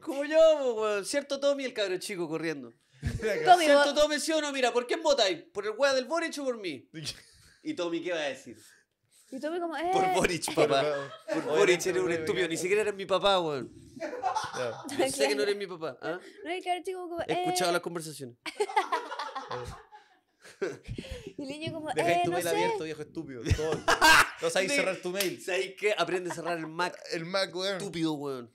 Como yo, weón. Cierto Tommy, el cabro chico corriendo. Cierto Tommy, sí o no, mira, ¿por qué votáis? ¿Por el weá del Boric o por mí? *laughs* y Tommy, ¿qué va a decir? Y Tommy como, eh. Por Boric, *laughs* papá. por Boric eres un estúpido, ni siquiera eres mi papá, weón. sé que no eres mi papá. ¿no? No, el cabro chico como, eh. He escuchado eh". las conversaciones. Y como, eh, tu mail abierto, viejo estúpido. No sabéis *laughs* cerrar tu mail. ¿Sabéis que Aprende a cerrar el Mac. El Mac, weón. Estúpido, weón.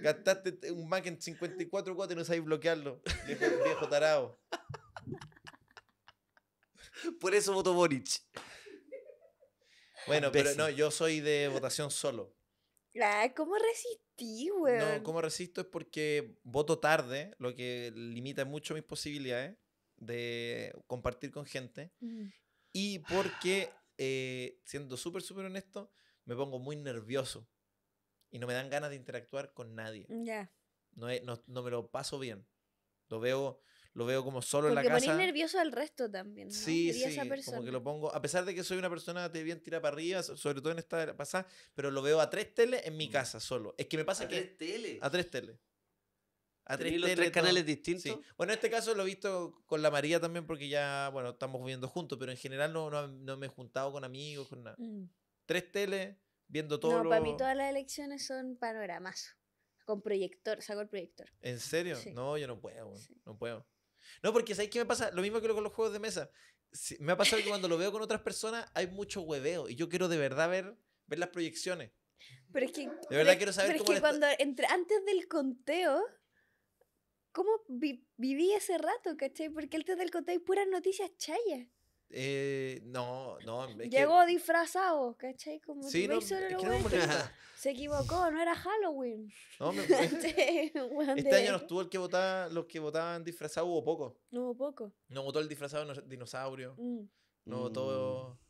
Gastaste un Mac en 54 cuotas y no sabéis bloquearlo. Viejo, viejo tarado. Por eso voto Boric. Bueno, pero no, yo soy de votación solo. Ah, ¿cómo resistí, weón? No, ¿cómo resisto es porque voto tarde, lo que limita mucho mis posibilidades de compartir con gente. Y porque, eh, siendo súper, súper honesto, me pongo muy nervioso y no me dan ganas de interactuar con nadie. Ya. No, no, me lo paso bien. Lo veo, lo veo como solo en la casa. Porque nervioso al resto también. Sí, sí. como que lo pongo. A pesar de que soy una persona de bien tira para arriba, sobre todo en esta pasada, pero lo veo a tres teles en mi mm. casa solo. Es que me pasa que. ¿A tres teles? A tres teles a tres, tres canales distintos. Bueno, en este caso lo he visto con la María también, porque ya, bueno, estamos viviendo juntos, pero en general no, no, me he juntado con amigos, con nada. Mm. Tres teles, viendo todo. No, para mí todas las elecciones son panoramas. Con proyector, saco el proyector. ¿En serio? No, yo no puedo, no puedo. No, porque ¿sabes qué me pasa? Lo mismo que lo con los juegos de mesa. me ha pasado que cuando lo veo con otras personas hay mucho hueveo y yo quiero de verdad ver, ver las proyecciones. Pero es que, de verdad quiero saber cómo es que cuando, entre, antes del conteo, cómo viví ese rato, ¿cachai? Porque te del y puras noticias chayas. Eh, no, no. Llegó disfrazado, ¿cachai? Como sí, no, solo es *laughs* Se equivocó, no era Halloween. No, me... *laughs* Este, *laughs* este año no estuvo el que votaba, los que votaban disfrazado hubo poco. No hubo poco. No votó el disfrazado dinosaurio. Mm. No votó mm.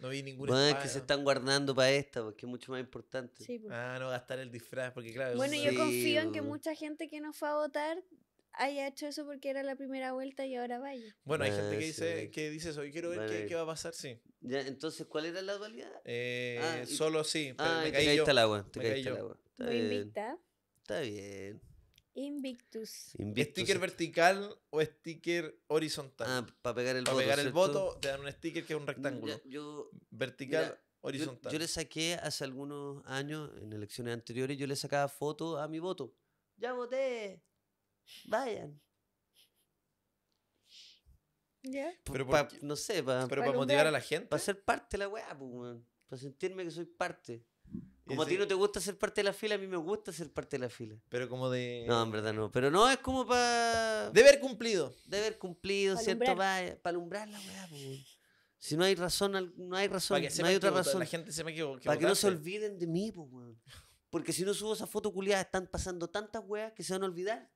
No vi ninguna bueno, es que se están guardando para esta, porque es mucho más importante. Ah, no gastar el disfraz, porque claro. Bueno, yo confío en que mucha gente que no fue a votar haya hecho eso porque era la primera vuelta y ahora vaya. Bueno, hay ah, gente que dice que dice eso, yo quiero ver qué, qué, va a pasar, sí. entonces, ¿cuál era la dualidad? Eh, ah, solo sí, pero ah, me caí te agua, te caíste Está bien. Invictus. ¿Sticker vertical o sticker horizontal? Ah, para pegar el voto. Para pegar el voto te dan un sticker que es un rectángulo. vertical, horizontal. Yo, le saqué hace algunos años, en elecciones anteriores, yo le sacaba foto a mi voto. Ya voté. Vayan. ¿Ya? Pero no sé, pero para motivar a la gente. Para ser parte de la weá, para sentirme que soy parte. Como a ti no te gusta ser parte de la fila, a mí me gusta ser parte de la fila. Pero como de. No, en verdad no. Pero no, es como para. Deber cumplido. Deber cumplido, ¿cierto? Para alumbrar la weá, Si no hay razón, no hay razón, no hay otra razón. La gente se me Para que no se olviden de mí, po, Porque si no subo esa foto culiada, están pasando tantas weas que se van a olvidar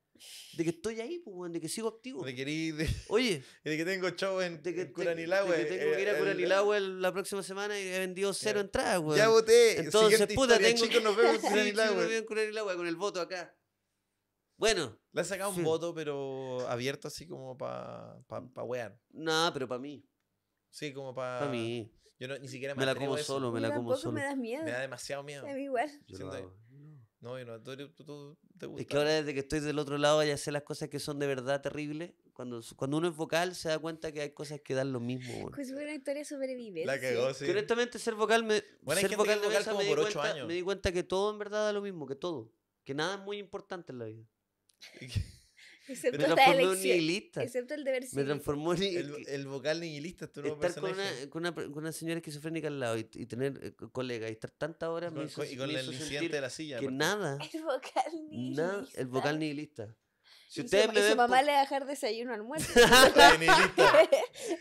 de que estoy ahí, pues, de que sigo activo. De que, *laughs* Oye, de que tengo show en, de De que tengo que ir a eh, Curanilagüe la próxima semana y he vendido cero entradas, weón. Ya voté. Entonces, puta, tengo. Chicos, nos vemos en *laughs* Curanilagüe. ir en Curanilagüe con el voto acá. Bueno. Le he sacado un voto, pero abierto así como para pa, pa wear. No, pero para mí. Sí, como para. Para mí. Yo no, ni siquiera me, la como solo, me la como solo. me miedo. Me da demasiado miedo. A mí igual. No, y no, te gusta. Es que ahora desde que estoy del otro lado ya sé las cosas que son de verdad terribles. Cuando, cuando uno es vocal se da cuenta que hay cosas que dan lo mismo. Bueno. Pues una historia ser vocal me, ser vocal de por años. me di cuenta que todo en verdad da lo mismo, que todo. Que nada es muy importante en la vida. *laughs* Excepto el transformé en nihilista. Excepto el deber civil. Me transformó el, el vocal nihilista. estar con una, con, una, con una, señora esquizofrénica al lado y, tener eh, colegas y estar tantas horas. y con el incidente de la silla. Que nada. El vocal nihilista. el vocal nihilista. Si usted me su mamá le va a dejar desayuno almuerzo. *laughs*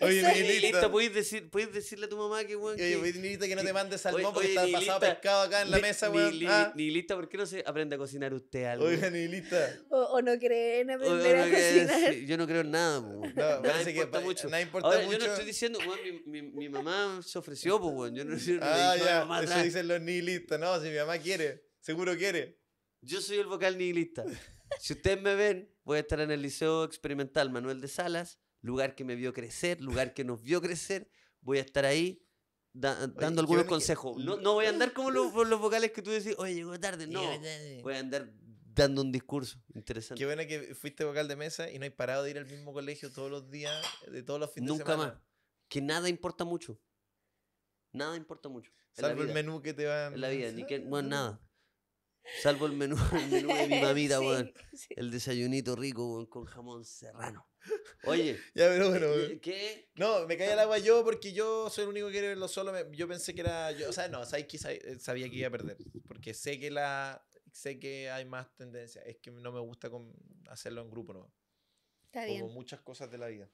oye, nihilista. *laughs* Oye, decir, ¿Puedes decirle a tu mamá que, weón. Oye, ni que no te mande salmón porque está pasado pescado acá en la mesa, weón. Ah. ¿por qué no se aprende a cocinar usted algo? Oye, nihilista. O, o no creen aprender a cocinar. yo no creo en nada, weón. No, nada importa que, mucho. Nada importa Ahora, mucho. Yo no estoy diciendo, weón, mi, mi, mamá se ofreció, pues, weón. Yo no estoy Ah, ya. Eso dicen los nihilistas. No, si mi mamá quiere, seguro quiere. Yo soy el vocal nihilista. Si ustedes me ven voy a estar en el Liceo Experimental Manuel de Salas, lugar que me vio crecer, lugar que nos vio crecer. Voy a estar ahí dando algunos consejos. No, voy a andar como *laughs* los, vocales que tú decís, oye, llegó tarde. No, voy a andar dando un discurso interesante. Qué bueno que fuiste vocal de mesa y no hay parado de ir al mismo colegio todos los días, de todos los fines Nunca de semana. Nunca más. Que nada importa mucho. Nada importa mucho. Salvo el menú que te a... En la vida, ni que, bueno, nada. Salvo el menú, el *laughs* de mi mamita, El desayunito rico, weón, con jamón serrano. Oye. *laughs* ya, pero bueno. Eh, eh, ¿Qué? No, me caí el agua yo porque yo soy el único que quiere verlo solo. yo pensé que era. o sea, no, sabía, eh, sabía que iba a perder. Porque sé que la. Sé que hay más tendencia. Es que no me gusta hacerlo en grupo, ¿no? Está bien. Como muchas cosas de la vida.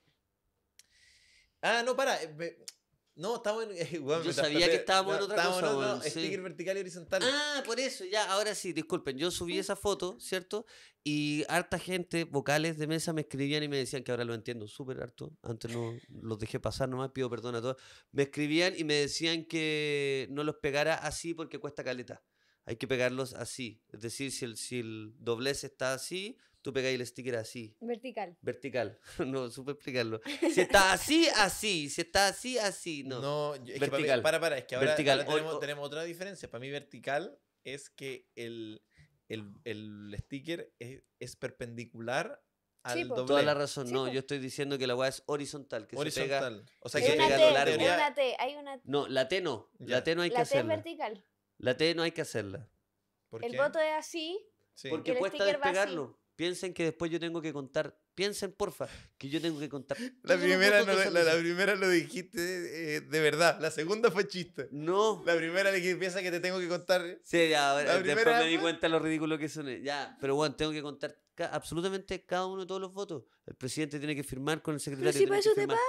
Ah, no, para. No, estamos Bueno, *laughs* Yo sabía que estábamos en otra cosa, vertical y horizontal. Ah, por eso, ya, ahora sí, disculpen. Yo subí esa foto, ¿cierto? Y harta gente, vocales de mesa, me escribían y me decían que ahora lo entiendo súper harto. Antes no los dejé pasar nomás, pido perdón a todos. Me escribían y me decían que no los pegara así porque cuesta caleta. Hay que pegarlos así. Es decir, si el, si el doblez está así, tú pegáis el sticker así. Vertical. Vertical. *laughs* No, supe explicarlo. Si *laughs* está así, así. Si está así, así. No, no es vertical. Que para, para, es que ahora, tenemos, tenemos, otra diferencia. Para mí, vertical es que el, el, el sticker es, es perpendicular al doble. Toda la razón, no, yo estoy diciendo que la weá es horizontal, que horizontal. se O sea, que hay una, largo. hay una No, la T no, la T no hay que hacerla. La T es vertical. La T no hay que hacerla. ¿Por el voto es así. Porque cuesta despegarlo. Piensen que después yo tengo que contar. Piensen, porfa, que yo tengo que contar. La primera, la, primera lo dijiste eh, de verdad. La segunda fue chiste. No. La primera le dije, piensa que te tengo que contar. Sí, ya, ahora, después me di cuenta lo ridículo que son eh, Ya, pero bueno, tengo que contar absolutamente cada uno de todos los votos. El presidente tiene que firmar con el secretario. Pero si para eso te pagan,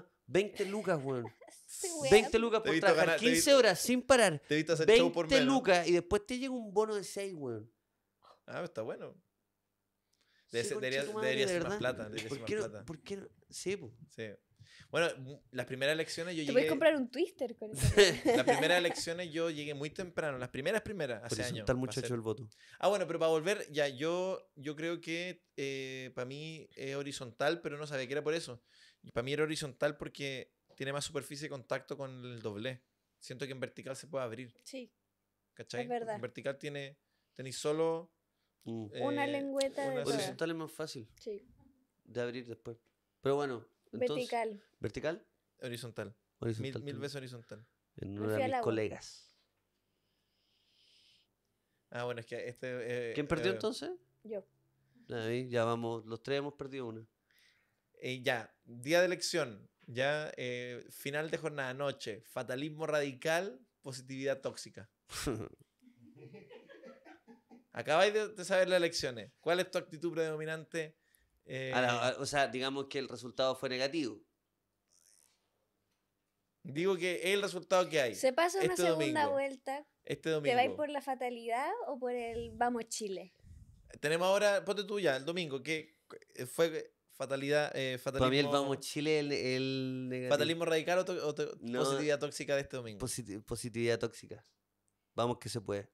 ¿Ah? 20 lucas, weón. Bueno. *laughs* 20 lucas por trabajar 15 horas sin parar. Te 20 lucas y después te llega un bono de 6, weón. Ah, está bueno. De debería, ser más plata. ¿Por, qué Sí, Bueno, las primeras elecciones yo ¿Te llegué. a comprar un twister con *laughs* eso. las primeras elecciones yo llegué muy temprano. Las primeras, primeras, hace años. muchacho el voto. Ah, bueno, pero para volver, ya, yo, yo creo que eh, para mí es horizontal, pero no sabía que era por eso. Y para mí era horizontal porque tiene más superficie de contacto con el doble Siento que en vertical se puede abrir. Sí. ¿Cachai? Es verdad. En vertical tiene, tenéis solo Mm. una eh, lengüeta de Horizontal es más fácil. Sí. De abrir después. Pero bueno. vertical. ¿Vertical? Horizontal. horizontal mil, veces horizontal. En una de mis colegas. Ah, bueno, es que este. Eh, ¿Quién perdió eh, entonces? Yo. ya vamos, los tres hemos perdido una. ya, día de elección, ya final de jornada, noche, fatalismo radical, positividad tóxica. *laughs* acabáis de, saber las elecciones. ¿Cuál es tu actitud predominante? Eh, o sea, digamos que el resultado fue negativo. Digo que es el resultado que hay. Se pasa una este segunda vuelta. Este domingo. ¿Te vais por la fatalidad o por el vamos Chile? Tenemos ahora, ponte tú ya, el domingo, que fue fatalidad, También eh, el vamos Chile el, ¿Fatalismo radical o, positividad tóxica de este domingo? positividad tóxica. Vamos que se puede.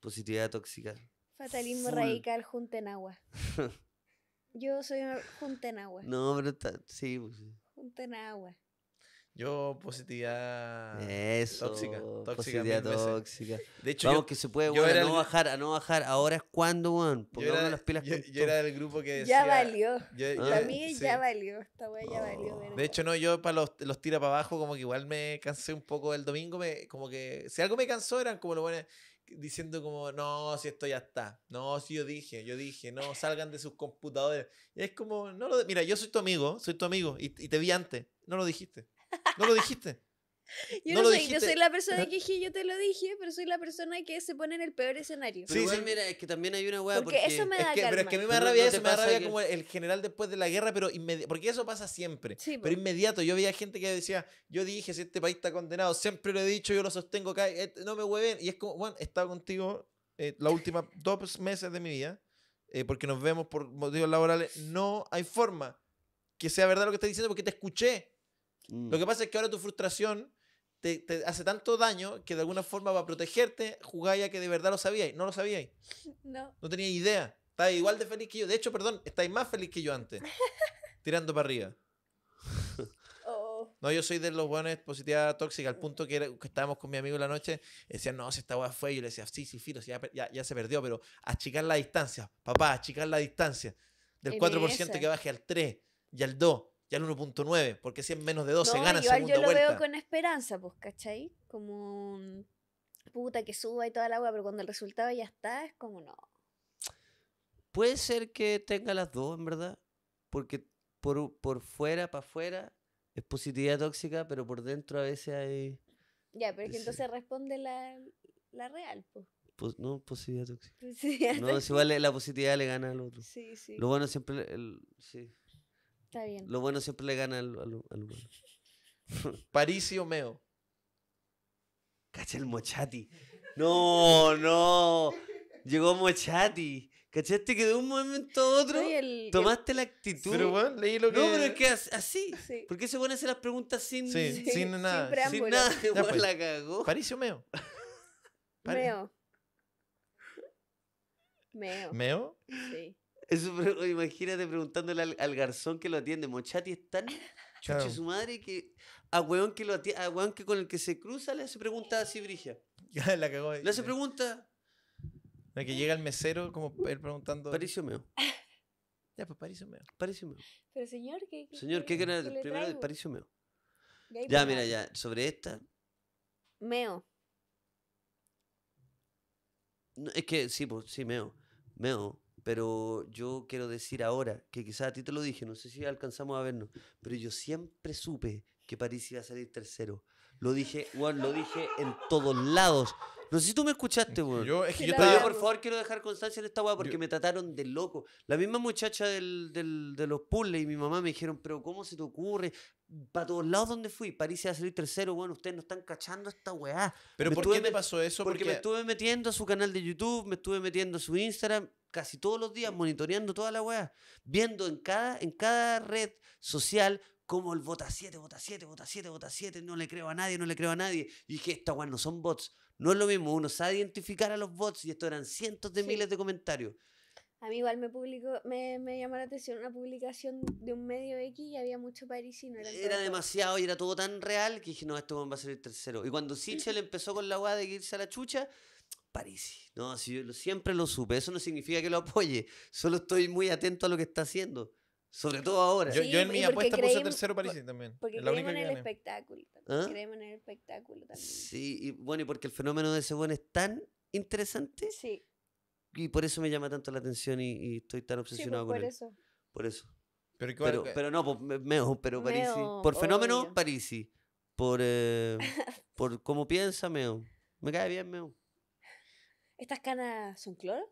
Positividad tóxica. Fatalismo radical junta en agua. *laughs* Yo soy una junta en agua. No, pero sí, pues, Junta en agua. Yo, positividad Eso, tóxica. tóxica positividad tóxica. De hecho, Vamos, yo, que se puede, a no bajar, a no bajar. Ahora es cuando, weón. las pilas. Yo, era del grupo que decía... Ya valió. Ah, para mí ya valió. Esta weá ya valió. De hecho, no, yo para los, los tira para abajo, como que igual me cansé un poco el domingo. Me, como que, si algo me cansó, eran como lo bueno diciendo como, no, si esto ya está, no, si yo dije, yo dije, no, salgan de sus computadores. es como, no lo, mira, yo soy tu amigo, soy tu amigo, y te vi antes, no lo dijiste, no lo dijiste. *laughs* Yo no, soy, yo soy la persona que dije, yo te lo dije, pero soy la persona que se pone en el peor escenario. sí, sí, mira, es que también hay una weá. Porque, eso me da es que, Pero es que a mí me da rabia eso, me da rabia como el general después de la guerra, pero Porque eso pasa siempre. pero inmediato. Yo veía gente que decía, yo dije, si este país está condenado, siempre lo he dicho, yo lo sostengo acá, eh, no me hueven. Y es como, bueno, he estado contigo eh, los últimos *laughs* dos meses de mi vida, eh, porque nos vemos por motivos laborales. No hay forma que sea verdad lo que estás diciendo porque te escuché. Mm. Lo que pasa es que ahora tu frustración te, hace tanto daño que de alguna forma para protegerte jugáis a que de verdad lo sabíais. No lo sabíais. No. No tenía idea. Estáis igual de feliz que yo. De hecho, perdón, estáis más feliz que yo antes. *laughs* tirando para arriba. Oh. No, yo soy de los buenos positiva tóxica, al punto que, estábamos con mi amigo la noche, decían, no, si esta weá fue, yo le decía, sí, sí, filo, ya, se perdió, pero achicar la distancia, papá, achicar la distancia, del 4% que baje al 3 y al 2, ya el 1.9, porque si en menos de 12 se gana igual segunda yo lo veo con esperanza, pues, ¿cachai? Como puta que suba y toda la agua, pero cuando el resultado ya está, es como no. Puede ser que tenga las dos, en verdad, porque por, por fuera, para afuera, es positividad tóxica, pero por dentro a veces hay... Ya, pero es que entonces responde la, real, pues. no, positividad tóxica. no, si igual la positividad le gana al otro. Sí, sí. Lo bueno siempre, sí, Está bien. Lo bueno siempre le gana al, bueno. *laughs* París y Homeo. Cacha el Mochati. No, no. Llegó Mochati. ¿Cachaste que de un momento a otro tomaste la actitud? Pero bueno, leí lo que... No, pero es que así. ¿Por qué se pone a hacer las preguntas sin... sin nada. Sin, nada. Ya, pues. la París Meo. Meo. Meo. ¿Meo? Sí. Eso, imagínate preguntándole al, al, garzón que lo atiende. Mochati es tan su madre que a weón que, lo atiende, a weón que con el que se cruza le hace pregunta así, Brigia. *laughs* Ya la cagó. Le hace pregunta. La que llega el mesero como él preguntando. Paricio meo. *laughs* Ya, pues Paricio meo. Paricio meo. Pero señor, ¿qué? señor, ¿qué, primero de Paricio meo? Ya, pues, mira, ya. Sobre esta. Meo. es que sí, pues, sí, meo. Meo pero yo quiero decir ahora, que quizás a ti te lo dije, no sé si alcanzamos a vernos, pero yo siempre supe que París iba a salir tercero. Lo dije, Juan, lo dije en todos lados. No sé si tú me escuchaste, Juan. Yo, Pero yo, por favor, quiero dejar constancia en esta weá porque me trataron de loco. La misma muchacha del, del, de los puzzles y mi mamá me dijeron, pero ¿cómo se te ocurre? Para todos lados donde fui, París iba a salir tercero, bueno, ustedes no están cachando esta weá. ¿Pero por qué te pasó eso? Porque, porque, me estuve metiendo a su canal de YouTube, me estuve metiendo a su Instagram casi todos los días monitoreando toda la weá, viendo en cada, en cada red social cómo el vota 7, vota 7, vota 7, vota 7, no le creo a nadie, no le creo a nadie. Y dije, esta weá no son bots, no es lo mismo, uno sabe identificar a los bots y esto eran cientos de miles de comentarios. A mí igual me publicó, me, me, llamó la atención una publicación de un medio X y había mucho parisino. Era, era demasiado y era todo tan real que dije, no, esto va a ser el tercero. Y cuando Sitchell empezó con la weá de irse a la chucha, Parisi. No, yo siempre lo supe. Eso no significa que lo apoye. Solo estoy muy atento a lo que está haciendo. Sobre todo ahora. yo, en mi apuesta por puse tercero Parisi también. Porque creemos, en el espectáculo, también. ¿Ah? creemos en el espectáculo también. Sí, y bueno, y porque el fenómeno de ese buen es tan interesante. Sí. Y por eso me llama tanto la atención y, estoy tan pues, obsesionado con él. con por Eso. Por eso. Pero, no, por, pues, meo, pero Parisi. por fenómeno, Parisi. Por, eh, *laughs* por cómo piensa, Meo. Me cae bien, Meo. ¿Estas canas son cloro?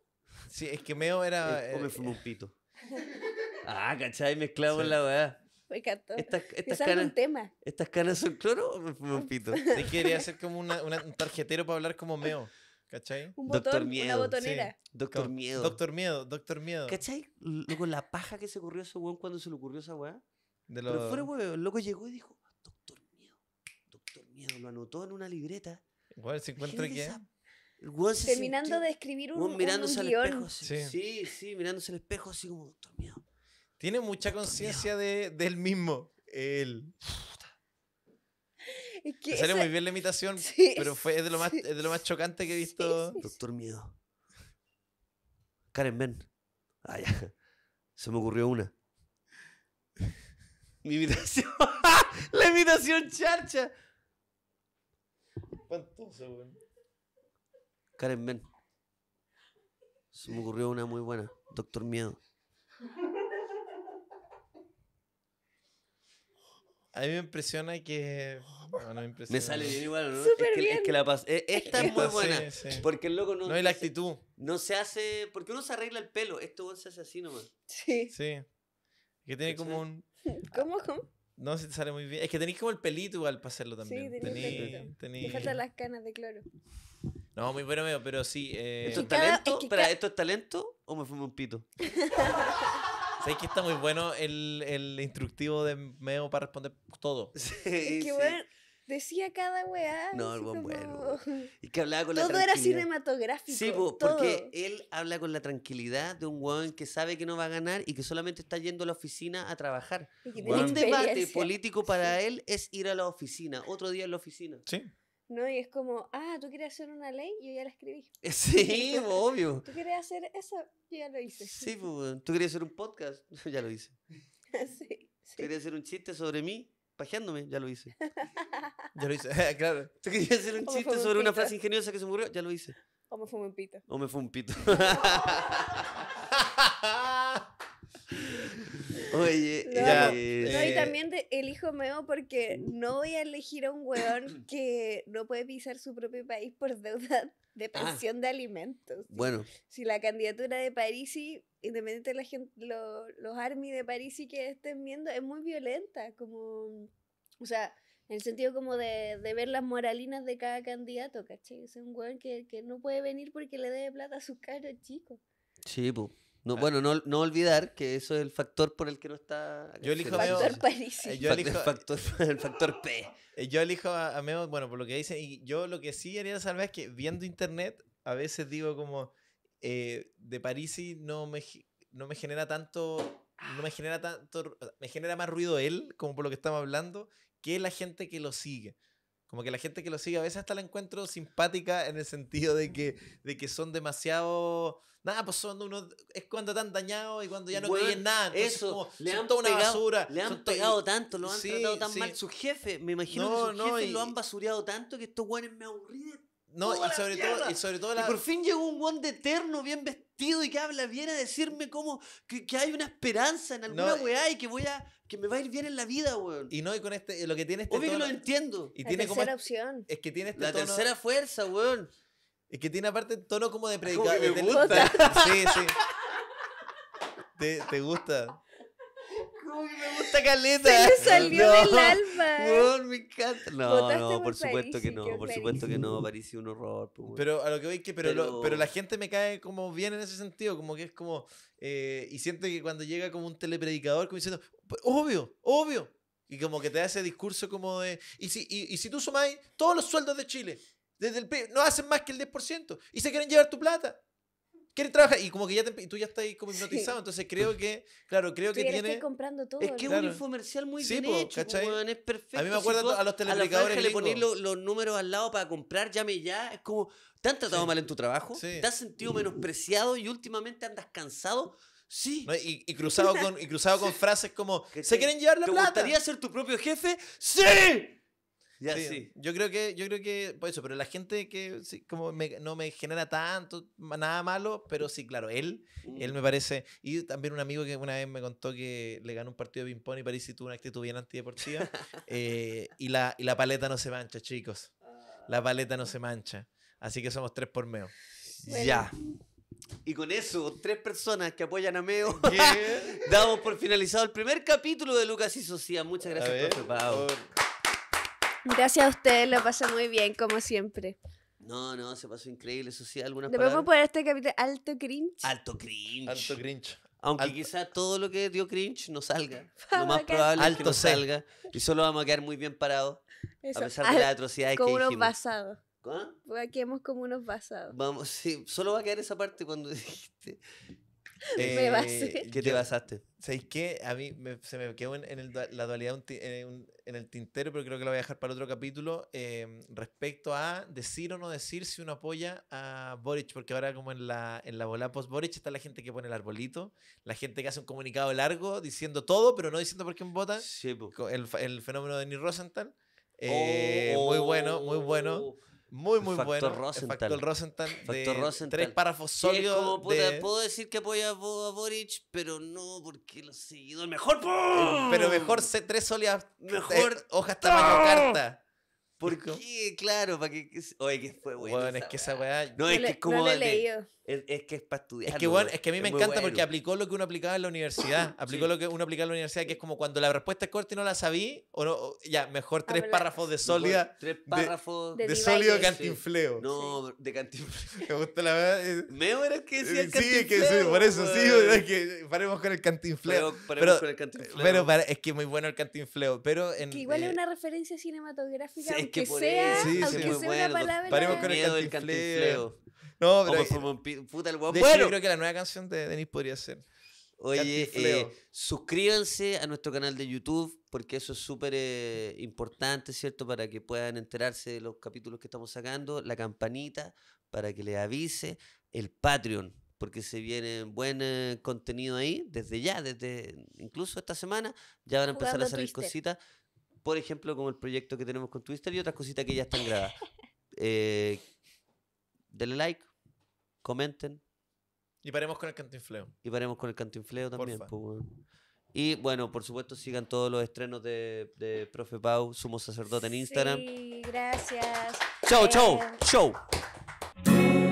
Sí, es que meo era. o me fumó un pito. *laughs* ah, ¿cachai? Mezclado en la weá. Me encantó. Estas, estas canas, tema. ¿Estas canas son cloro o me fumé un pito? *laughs* Sí, quería hacer como un tarjetero para hablar como meo. ¿Cachai? Un doctor miedo, una botonera. Sí. Doctor miedo. Doctor miedo, doctor miedo. ¿Cachai? Luego la paja que se ocurrió a ese weón cuando se le ocurrió esa weá. Pero fuera weón, el loco llegó y dijo, doctor miedo, doctor miedo. Lo anotó en una libreta. se encuentra quién? Terminando de escribir un, mirándose al espejo. Sí. sí. mirándose al espejo así como, doctor miedo. Tiene mucha conciencia de, del mismo. Él. sale muy bien la imitación, *laughs* pero fue es de, lo más, chocante que he visto. Doctor Miedo. Karen, ven. Ah, *laughs* se me ocurrió una. *laughs* Mi imitación. la imitación charcha. weón. Karen Ben. Se me ocurrió una muy buena, Doctor Miedo. A mí me impresiona que. me, sale bien igual, ¿no? es, que, la paz. Eh, esta es muy *laughs* buena. Porque el loco no. No hay la actitud. No se hace. Porque uno se arregla el pelo. Esto se hace así nomás. Sí. Sí. Que tiene como un. *laughs* Ah, ¿Cómo, No, si te sale muy bien. Es que tenéis como el pelito igual para hacerlo también. Sí, tenéis. Tení... las canas de cloro. No, muy bueno, pero sí. Eh, ¿Esto es talento? ¿Para ¿esto es talento o me fumo un pito? *laughs* ¿Sabes que está muy bueno el, el instructivo de Meo para responder todo? *laughs* Sí, sí. bueno, decía cada weá. No, el buen bueno. Y que hablaba con la Todo era cinematográfico. Sí, porque él habla con la tranquilidad de un weón que sabe que no va a ganar y que solamente está yendo a la oficina a trabajar. Un debate político para *laughs* él es ir a la oficina, otro día en la oficina. Sí. ¿no? Y es como, ah, tú quieres hacer una ley, yo ya la escribí. Eh, *laughs* sí, obvio. Tú querías hacer eso, yo ya lo hice. Sí, tú querías hacer un podcast, *laughs* ya lo hice. *laughs* sí, querías hacer un chiste sobre mí, pajeándome, ya lo hice. ya lo hice, claro. Tú querías hacer un chiste sobre una frase ingeniosa que se murió? ya lo hice. O me fumo un pito. O me fumo un pito no, y eh, también elijo meo porque no voy a elegir a un weón que no puede pisar su propio país por deuda *laughs* de ah. pensión de alimentos. Bueno. Si la candidatura de Parisi, independiente de la los army de Parisi que estén viendo, es muy violenta, como, o sea, en el sentido como de, de ver las moralinas de cada candidato, ¿cachai? Es un weón que, que no puede venir porque le debe plata a sus caros chicos. Sí, pues. No, ah. Bueno, no, olvidar que eso es el factor por el que no está... Yo elijo el eh, factor elijo, *laughs* el, factor, P. Eh, yo elijo a, Meo, bueno, por lo que dice, y yo lo que sí haría saber es que viendo internet, a veces digo como, eh, de Parisi no me, no me genera tanto... No me genera tanto, me genera más ruido él, como por lo que estamos hablando, que la gente que lo sigue. Como que la gente que lo sigue a veces hasta la encuentro simpática en el sentido de que, de que son demasiado. Nada, pues son uno Es cuando están dañados y cuando ya no creen nada. eso, le han una Le han pegado tanto, lo han tratado tan mal. su jefe me imagino que sus jefes lo han basureado tanto que estos guanes me aburrían. No, y sobre, todo, y sobre todo. La... por fin llegó un guan de eterno, bien vestido y que habla bien a decirme cómo. que, hay una esperanza en alguna no, eh, weá y que voy a que me va a ir bien en la vida, weón. Y no, y con este, lo que tiene este Obvio que lo entiendo. Y la tercera este- opción. Es que tiene este La tercera fuerza, weón. Es que tiene aparte tono como de predicador. ¿Te me gusta. Sí, sí. te, te gusta. ¿Cómo que Caleta. Se le salió del alma. No, No, por, supuesto que no. Por supuesto que no. París un horror. Pues, pero a lo que voy que, pero, pero... la gente me cae como bien en ese sentido. Como que es como. Eh, y siento que cuando llega como un telepredicador, como diciendo, obvio, obvio. Y como que te hace discurso como de. Y si, y, si tú sumáis todos los sueldos de Chile, desde el PIB, no hacen más que el 10%. Y se quieren llevar tu plata. ¿Quieres trabajar y como que ya tú ya estás como hipnotizado, entonces creo que, claro, creo que tiene... Es que es un infomercial muy sí, bien hecho, es perfecto. A mí me acuerdo a, los que le ponéis los, números al lado para comprar, llame ya, es como, ¿te han tratado mal en tu trabajo? ¿Te has sentido menospreciado y últimamente andas cansado? Sí. Y, cruzado con, y cruzado con frases como, ¿se quieren llevar la plata? ¿Te gustaría ser tu propio jefe? ¡Sí! Yo creo que, yo creo que, por eso, pero la gente que como no me genera tanto, nada malo, pero sí, claro, él, él mm. me parece. Y también un amigo que una vez me contó que le ganó un partido de ping-pong y París y tuvo una actitud bien antideportiva. *laughs* Eh, y, la, y la paleta no se mancha, chicos. La paleta no se mancha. Así que somos tres por meo. Ya. Y con eso, tres personas que apoyan a Meo, *laughs* damos por finalizado el primer capítulo de Lucas y Socia. Muchas gracias, profe Pau. Gracias a ustedes, lo pasé muy bien, como siempre. No, no, se pasó increíble, eso sí, algunas Le podemos poner este capítulo alto cringe. Alto cringe. Alto cringe. Aunque quizás todo lo que dio cringe no salga. *laughs* Lo más probable es que no salga. Y solo vamos a quedar muy bien parados. a pesar de la atrocidad que dijimos. Como unos basados. aquí hemos como unos basados. Vamos, sí, solo va a quedar esa parte cuando *laughs* dijiste *laughs* Eh, ¿Qué te basaste? sabes qué? A mí se me quedó en, el, la dualidad eh, en, el tintero, pero creo que lo voy a dejar para otro capítulo, em, respecto a decir o no decir si uno apoya a Boric, porque ahora como en la, en la bola post-Boric está la gente que pone el arbolito, la gente que hace un comunicado largo diciendo todo, pero no diciendo por quién votan. Sí, el, el, fenómeno de Nir Rosenthal. Eh, muy oh. bueno, muy bueno. Muy, muy Factor bueno. Rosenthal. Factor Rosenthal. Factor Rosenthal. Tres párrafos sólidos. de... Puedo decir que apoya a Boric, pero no porque lo los seguido Mejor. Pero mejor tres sólidas. Eh, mejor. hojas tamaño carta porque Claro, para que. Oye, que fue bueno. es que esa weá. No, es que es como. leído. Es, que es para estudiar. Es que, bueno, es que a mí me encanta porque aplicó lo que uno aplicaba en la universidad. Aplicó lo que uno aplicaba en la universidad, que es como cuando la respuesta es corta y no la sabí, o no, ya, mejor ah, tres párrafos de sólida. tres párrafos. De, de sólido cantinfleo. No, de cantinfleo. me gusta la verdad. Eh. mejor era que decía el cantinfleo. Sí, que sí, por eso sí, que paremos con el cantinfleo. Pero, paremos con el Pero es que es muy bueno el cantinfleo. Pero en, que igual es eh, una referencia cinematográfica que sea, aunque una palabra. Paremos miedo del No, puta, el bueno. yo creo que la nueva canción de Denis podría ser. Oye, eh, suscríbanse a nuestro canal de YouTube porque eso es súper eh, importante, ¿cierto? Para que puedan enterarse de los capítulos que estamos sacando, la campanita para que les avise, el Patreon porque se viene buen eh, contenido ahí desde ya, desde incluso esta semana ya van a empezar a salir cositas por ejemplo, como el proyecto que tenemos con Twister y otras cositas que ya están grabadas. *laughs* Eh, denle like, comenten. Y paremos con el cantinfleo. Y paremos con el cantinfleo también. Y bueno, por supuesto, sigan todos los estrenos de, Profe Pau, sumo sacerdote en Instagram. Sí, gracias. Chau, chao, chau, eh, chau.